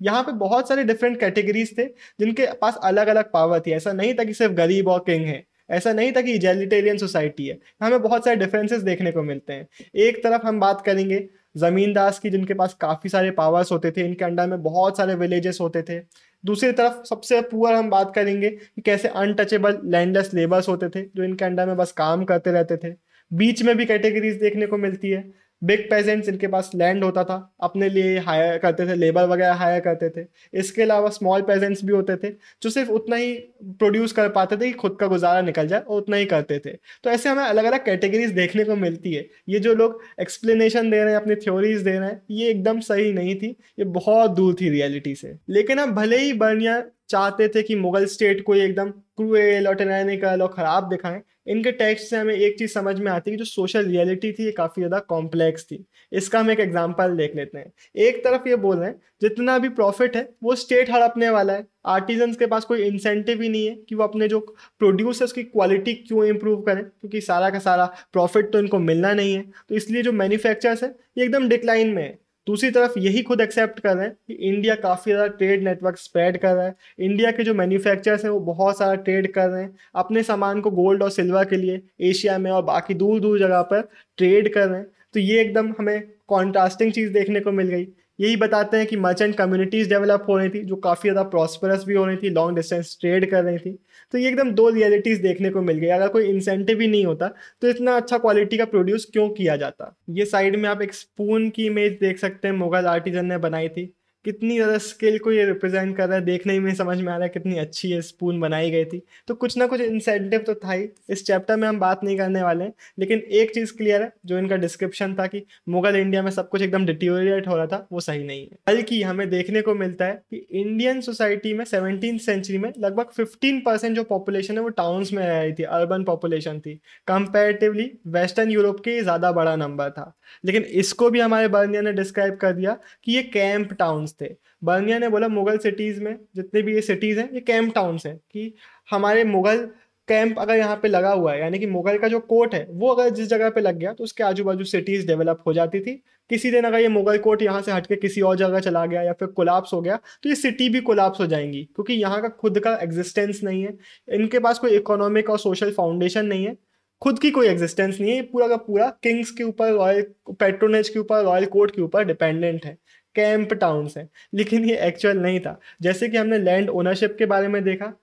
यहाँ पे बहुत सारे डिफरेंट कैटेगरीज थे जिनके पास अलग अलग पावर थी ऐसा नहीं था कि सिर्फ गरीब और किंग है ऐसा नहीं था कि इजेलिटेरियन सोसाइटी है हमें बहुत सारे डिफरेंसेस देखने को मिलते हैं एक तरफ हम बात करेंगे ज़मींदास की जिनके पास काफ़ी सारे पावर्स होते थे इनके अंडर में बहुत सारे विलेजेस होते थे दूसरी तरफ सबसे पुअर हम बात करेंगे कि कैसे अनटचेबल लैंडलेस लेबर्स होते थे जो इनके अंडर में बस काम करते रहते थे बीच में भी कैटेगरीज देखने को मिलती है बिग पेजेंट्स इनके पास लैंड होता था अपने लिए हायर करते थे लेबर वगैरह हायर करते थे इसके अलावा स्मॉल पेजेंट्स भी होते थे जो सिर्फ उतना ही प्रोड्यूस कर पाते थे कि खुद का गुजारा निकल जाए और उतना ही करते थे तो ऐसे हमें अलग अलग कैटेगरीज देखने को मिलती है ये जो लोग एक्सप्लेनेशन दे रहे हैं अपनी थ्योरीज दे रहे हैं ये एकदम सही नहीं थी ये बहुत दूर थी रियलिटी से लेकिन हम भले ही बर्निया चाहते थे कि मुगल स्टेट को एकदम क्रूएल और टनैनिकल और ख़राब दिखाएं इनके टेक्स्ट से हमें एक चीज़ समझ में आती है कि जो सोशल रियलिटी थी ये काफ़ी ज़्यादा कॉम्प्लेक्स थी इसका हम एक एग्जाम्पल देख लेते हैं एक तरफ ये बोल रहे हैं जितना भी प्रॉफिट है वो स्टेट हड़पने वाला है आर्टिजन के पास कोई इंसेंटिव ही नहीं है कि वो अपने जो प्रोड्यूस है उसकी क्वालिटी क्यों इम्प्रूव करें क्योंकि सारा का सारा प्रॉफिट तो इनको मिलना नहीं है तो इसलिए जो मैन्युफैक्चरर्स है ये एकदम डिक्लाइन में है दूसरी तरफ यही खुद एक्सेप्ट कर रहे हैं कि इंडिया काफ़ी ज़्यादा ट्रेड नेटवर्क स्प्रेड कर रहा है इंडिया के जो मैन्युफैक्चरर्स हैं वो बहुत सारा ट्रेड कर रहे हैं अपने सामान को गोल्ड और सिल्वर के लिए एशिया में और बाकी दूर दूर जगह पर ट्रेड कर रहे हैं तो ये एकदम हमें कॉन्ट्रास्टिंग चीज़ देखने को मिल गई यही बताते हैं कि मर्चेंट कम्युनिटीज़ डेवलप हो रही थी जो काफ़ी ज़्यादा प्रॉस्परस भी हो रही थी लॉन्ग डिस्टेंस ट्रेड कर रही थी तो ये एकदम दो रियलिटीज़ देखने को मिल गई अगर कोई इंसेंटिव ही नहीं होता तो इतना अच्छा क्वालिटी का प्रोड्यूस क्यों किया जाता ये साइड में आप एक स्पून की इमेज देख सकते हैं मुगल आर्टिजन ने बनाई थी कितनी ज़्यादा स्किल को ये रिप्रेजेंट कर रहा है देखने में समझ में आ रहा है कितनी अच्छी ये स्पून बनाई गई थी तो कुछ ना कुछ इंसेंटिव तो था ही इस चैप्टर में हम बात नहीं करने वाले हैं लेकिन एक चीज़ क्लियर है जो इनका डिस्क्रिप्शन था कि मुगल इंडिया में सब कुछ एकदम डिटोरिएट हो रहा था वो सही नहीं है बल्कि हमें देखने को मिलता है कि इंडियन सोसाइटी में सेवनटीन सेंचुरी में लगभग फिफ्टीन जो पॉपुलेशन है वो टाउन्स में रह रही थी अर्बन पॉपुलेशन थी कंपेरेटिवली वेस्टर्न यूरोप के ज़्यादा बड़ा नंबर था लेकिन इसको भी हमारे बर्निया ने डिस्क्राइब कर दिया कि ये कैंप टाउन्स थे बर्निया ने बोला मुगल सिटीज़ में जितने भी ये सिटीज़ हैं ये कैंप टाउन्स हैं कि हमारे मुगल कैंप अगर यहाँ पे लगा हुआ है यानी कि मुगल का जो कोर्ट है वो अगर जिस जगह पे लग गया तो उसके आजू बाजू सिटीज डेवलप हो जाती थी किसी दिन अगर ये मुगल कोर्ट यहाँ से हटके किसी और जगह चला गया या फिर कोलाप्स हो गया तो ये सिटी भी कोलाप्स हो जाएंगी क्योंकि यहाँ का खुद का एग्जिस्टेंस नहीं है इनके पास कोई इकोनॉमिक और सोशल फाउंडेशन नहीं है खुद की कोई एग्जिस्टेंस नहीं है पूरा का पूरा किंग्स के ऊपर रॉयल पेट्रोनेज के ऊपर रॉयल कोर्ट के ऊपर डिपेंडेंट है कैंप टाउन्स हैं लेकिन ये एक्चुअल नहीं था जैसे कि हमने लैंड ओनरशिप के बारे में देखा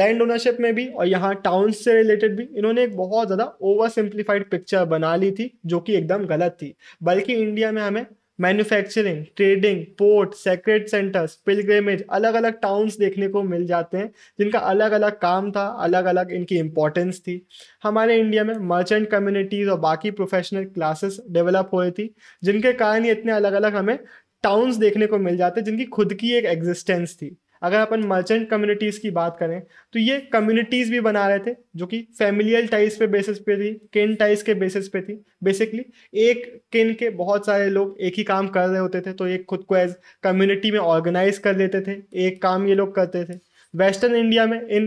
लैंड ओनरशिप में भी और यहाँ टाउन से रिलेटेड भी इन्होंने एक बहुत ज़्यादा ओवर सिंप्लीफाइड पिक्चर बना ली थी जो कि एकदम गलत थी बल्कि इंडिया में हमें manufacturing trading port sacred centres pilgrimage अलग अलग टाउन्स देखने को मिल जाते हैं जिनका अलग अलग काम था अलग अलग इनकी इंपॉर्टेंस थी हमारे इंडिया में मर्चेंट कम्युनिटीज़ और बाकी प्रोफेशनल क्लासेस डेवलप हुए थी जिनके कारण ये इतने अलग अलग हमें टाउन्स देखने को मिल जाते हैं जिनकी खुद की एक एग्जिस्टेंस थी अगर अपन मर्चेंट कम्युनिटीज़ की बात करें तो ये कम्युनिटीज़ भी बना रहे थे जो कि फैमिलियल टाइज पे बेसिस पे थी किन टाइज के बेसिस पे थी बेसिकली एक किन के बहुत सारे लोग एक ही काम कर रहे होते थे तो एक खुद को एज कम्युनिटी में ऑर्गेनाइज कर लेते थे एक काम ये लोग करते थे वेस्टर्न इंडिया में इन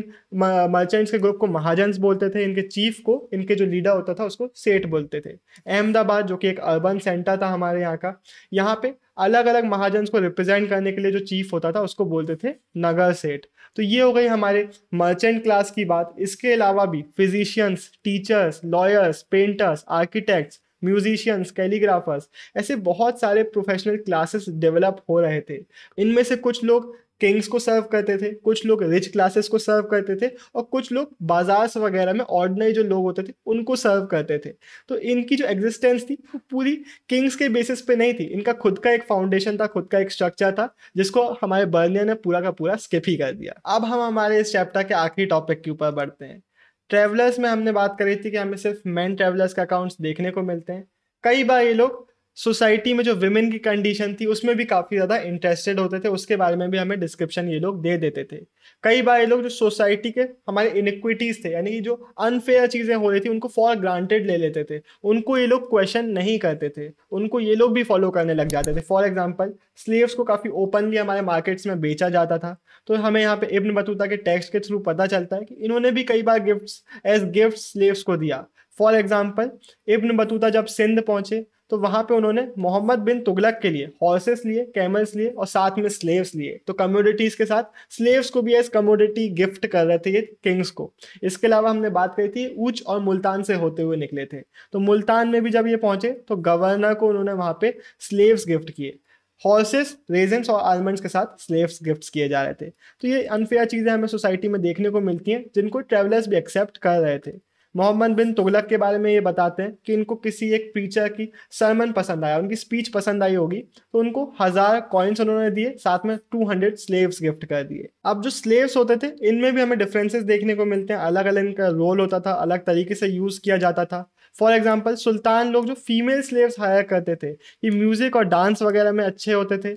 मर्चेंट्स के ग्रुप को महाजन्स बोलते थे इनके चीफ को इनके जो लीडर होता था उसको सेठ बोलते थे अहमदाबाद जो कि एक अर्बन सेंटर था हमारे यहाँ का यहाँ पे अलग अलग महाजन को रिप्रेजेंट करने के लिए जो चीफ होता था उसको बोलते थे नगर सेठ तो ये हो गई हमारे मर्चेंट क्लास की बात इसके अलावा भी physicians teachers lawyers painters architects musicians calligraphers ऐसे बहुत सारे प्रोफेशनल क्लासेस डेवलप हो रहे थे इनमें से कुछ लोग किंग्स को सर्व करते थे कुछ लोग रिच क्लासेस को सर्व करते थे और कुछ लोग बाजार वगैरह में ऑर्डनरी जो लोग होते थे उनको सर्व करते थे तो इनकी जो एग्जिस्टेंस थी वो पूरी किंग्स के बेसिस पे नहीं थी इनका खुद का एक फाउंडेशन था खुद का एक स्ट्रक्चर था जिसको हमारे बर्नियर ने पूरा का पूरा स्किप ही कर दिया अब हम हमारे इस चैप्टर के आखिरी टॉपिक के ऊपर बढ़ते हैं ट्रेवलर्स में हमने बात करी थी कि हमें सिर्फ मैन ट्रेवलर्स के अकाउंट्स देखने को मिलते हैं कई बार ये लोग सोसाइटी में जो वुमेन की कंडीशन थी उसमें भी काफ़ी ज़्यादा इंटरेस्टेड होते थे उसके बारे में भी हमें डिस्क्रिप्शन ये लोग दे देते थे कई बार ये लोग जो सोसाइटी के हमारे इनक्विटीज़ थे यानी कि जो अनफेयर चीज़ें हो रही थी उनको फॉर ग्रांटेड ले लेते थे उनको ये लोग क्वेश्चन नहीं करते थे उनको ये लोग भी फॉलो करने लग जाते थे फॉर एग्जाम्पल स्लेव्स को काफ़ी ओपनली हमारे मार्केट्स में बेचा जाता था तो हमें यहाँ पे इब्न बतूता के टेक्स्ट के थ्रू पता चलता है कि इन्होंने भी कई बार गिफ्ट्स एज गिफ्ट स्लेव्स को दिया फॉर एग्जाम्पल इब्न बतूता जब सिंध पहुंचे तो वहाँ पे उन्होंने मोहम्मद बिन तुगलक के लिए हॉर्सेस लिए कैमल्स लिए और साथ में स्लेव्स लिए तो कम्योडिटीज़ के साथ स्लेव्स को भी एज कम्योडिटी गिफ्ट कर रहे थे ये किंग्स को इसके अलावा हमने बात करी थी ऊंच और मुल्तान से होते हुए निकले थे तो मुल्तान में भी जब ये पहुंचे तो गवर्नर को उन्होंने वहाँ पे स्लेव्स गिफ्ट किए हॉर्सेस रेजेंस और आलमंड के साथ स्लेव्स गिफ्ट किए जा रहे थे तो ये अनफेयर चीज़ें हमें सोसाइटी में देखने को मिलती हैं जिनको ट्रेवलर्स भी एक्सेप्ट कर रहे थे मोहम्मद बिन तुगलक के बारे में ये बताते हैं कि इनको किसी एक प्रीचर की सरमन पसंद आया उनकी स्पीच पसंद आई होगी तो उनको हजार कॉइन्स उन्होंने दिए साथ में टू हंड्रेड स्लेव्स गिफ्ट कर दिए अब जो स्लेव्स होते थे इनमें भी हमें डिफरेंसेस देखने को मिलते हैं अलग अलग इनका रोल होता था अलग तरीके से यूज किया जाता था फॉर एग्जाम्पल सुल्तान लोग जो फीमेल स्लेव्स हायर करते थे ये म्यूजिक और डांस वगैरह में अच्छे होते थे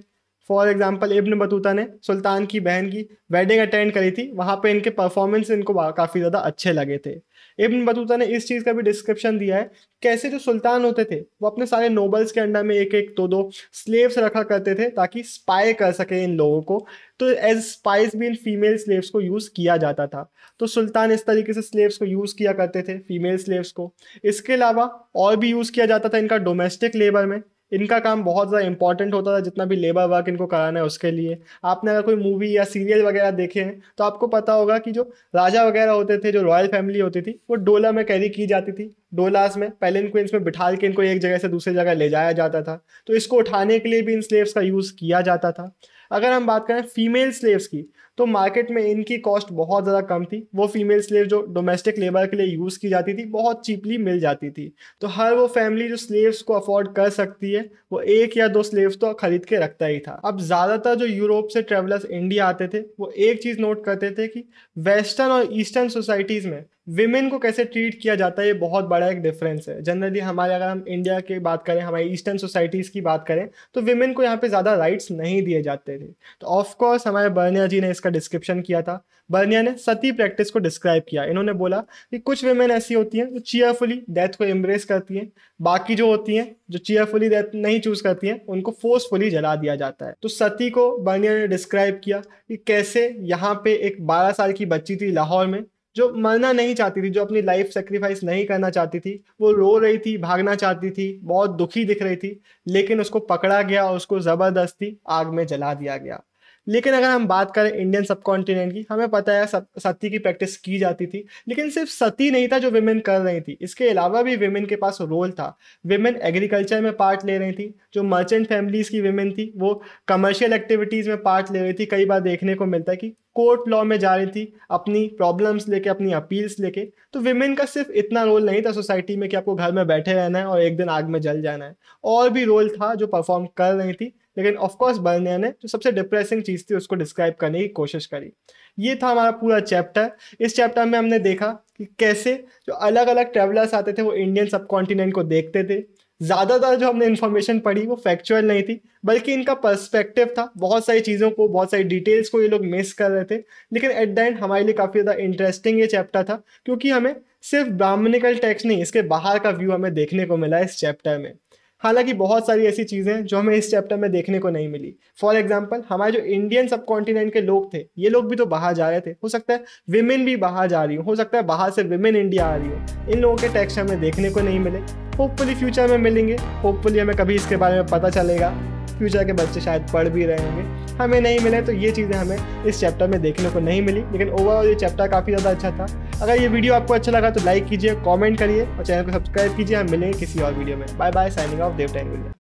फॉर एग्जाम्पल इब्न बतूता ने सुल्तान की बहन की वेडिंग अटेंड करी थी वहाँ पे इनके परफॉर्मेंस इनको काफ़ी ज़्यादा अच्छे लगे थे इब्न बतूता ने इस चीज़ का भी डिस्क्रिप्शन दिया है कैसे जो सुल्तान होते थे वो अपने सारे नोबल्स के अंडर में एक एक दो दो स्लेव्स रखा करते थे ताकि स्पाई कर सके इन लोगों को तो एज स्पाइस भी इन फीमेल स्लेव्स को यूज़ किया जाता था तो सुल्तान इस तरीके से स्लेव्स को यूज़ किया करते थे फीमेल स्लेव्स को इसके अलावा और भी यूज़ किया जाता था इनका डोमेस्टिक लेबर में इनका काम बहुत ज़्यादा इंपॉर्टेंट होता था जितना भी लेबर वर्क इनको कराना है उसके लिए आपने अगर कोई मूवी या सीरियल वगैरह देखे हैं तो आपको पता होगा कि जो राजा वगैरह होते थे जो रॉयल फैमिली होती थी वो डोला में कैरी की जाती थी डोलास में पहले इनको इसमें बिठा के इनको एक जगह से दूसरी जगह ले जाया जाता था तो इसको उठाने के लिए भी इन स्लेव्स का यूज़ किया जाता था अगर हम बात करें फीमेल स्लेव्स की तो मार्केट में इनकी कॉस्ट बहुत ज़्यादा कम थी वो फीमेल स्लेव जो डोमेस्टिक लेबर के लिए यूज़ की जाती थी बहुत चीपली मिल जाती थी तो हर वो फैमिली जो स्लेव्स को अफोर्ड कर सकती है वो एक या दो स्लेव्स तो खरीद के रखता ही था अब ज़्यादातर जो यूरोप से ट्रेवलर्स इंडिया आते थे वो एक चीज़ नोट करते थे कि वेस्टर्न और ईस्टर्न सोसाइटीज़ में विमेन को कैसे ट्रीट किया जाता है ये बहुत बड़ा एक डिफरेंस है जनरली हमारे अगर हम इंडिया की बात करें हमारी ईस्टर्न सोसाइटीज़ की बात करें तो विमेन को यहाँ पे ज़्यादा राइट्स नहीं दिए जाते थे तो ऑफकोर्स हमारे बर्निया जी ने इस इसका डिस्क्रिप्शन किया था बर्निया ने सती प्रैक्टिस को डिस्क्राइब किया इन्होंने बोला कि कुछ वेमेन ऐसी होती हैं जो चीयरफुली डेथ को एम्ब्रेस करती हैं बाकी जो होती हैं जो चीयरफुली डेथ नहीं चूज करती हैं उनको फोर्सफुली जला दिया जाता है तो सती को बर्निया ने डिस्क्राइब किया कि कैसे यहाँ पे एक बारह साल की बच्ची थी लाहौर में जो मरना नहीं चाहती थी जो अपनी लाइफ सेक्रीफाइस नहीं करना चाहती थी वो रो रही थी भागना चाहती थी बहुत दुखी दिख रही थी लेकिन उसको पकड़ा गया और उसको ज़बरदस्ती आग में जला दिया गया लेकिन अगर हम बात करें इंडियन सब कॉन्टिनेंट की हमें पता है सती की प्रैक्टिस की जाती थी लेकिन सिर्फ सती नहीं था जो वेमेन कर रही थी इसके अलावा भी वेमेन के पास रोल था वेमेन एग्रीकल्चर में पार्ट ले रही थी जो मर्चेंट फैमिलीज़ की वेमेन थी वो कमर्शियल एक्टिविटीज़ में पार्ट ले रही थी कई बार देखने को मिलता है कि कोर्ट लॉ में जा रही थी अपनी प्रॉब्लम्स लेके अपनी अपील्स लेके तो वेमेन का सिर्फ इतना रोल नहीं था सोसाइटी में कि आपको घर में बैठे रहना है और एक दिन आग में जल जाना है और भी रोल था जो परफॉर्म कर रही थी लेकिन ऑफकोर्स बर्निया ने जो सबसे डिप्रेसिंग चीज़ थी उसको डिस्क्राइब करने की कोशिश करी ये था हमारा पूरा चैप्टर इस चैप्टर में हमने देखा कि कैसे जो अलग अलग ट्रेवलर्स आते थे वो इंडियन सब कॉन्टिनेंट को देखते थे ज़्यादातर जो हमने इन्फॉर्मेशन पढ़ी वो फैक्चुअल नहीं थी बल्कि इनका पर्सपेक्टिव था बहुत सारी चीज़ों को बहुत सारी डिटेल्स को ये लोग मिस कर रहे थे लेकिन एट द एंड हमारे लिए काफ़ी ज़्यादा इंटरेस्टिंग ये चैप्टर था क्योंकि हमें सिर्फ ब्राह्मणिकल टेक्स्ट नहीं इसके बाहर का व्यू हमें देखने को मिला इस चैप्टर में हालांकि बहुत सारी ऐसी चीज़ें जो हमें इस चैप्टर में देखने को नहीं मिली फॉर एग्जाम्पल हमारे जो इंडियन सब कॉन्टिनेंट के लोग थे ये लोग भी तो बाहर जा रहे थे हो सकता है विमेन भी बाहर जा रही हो हो सकता है बाहर से विमेन इंडिया आ रही हो इन लोगों के टेक्स्ट हमें देखने को नहीं मिले होपफुली फ्यूचर में मिलेंगे होपफुली हमें कभी इसके बारे में पता चलेगा फ्यूचर के बच्चे शायद पढ़ भी रहे होंगे हमें नहीं मिले तो ये चीज़ें हमें इस चैप्टर में देखने को नहीं मिली लेकिन ओवरऑल ये चैप्टर काफ़ी ज़्यादा अच्छा था अगर ये वीडियो आपको अच्छा लगा तो लाइक कीजिए कॉमेंट करिए और चैनल को सब्सक्राइब कीजिए हम मिलेंगे किसी और वीडियो में bye bye signing off Dev Tang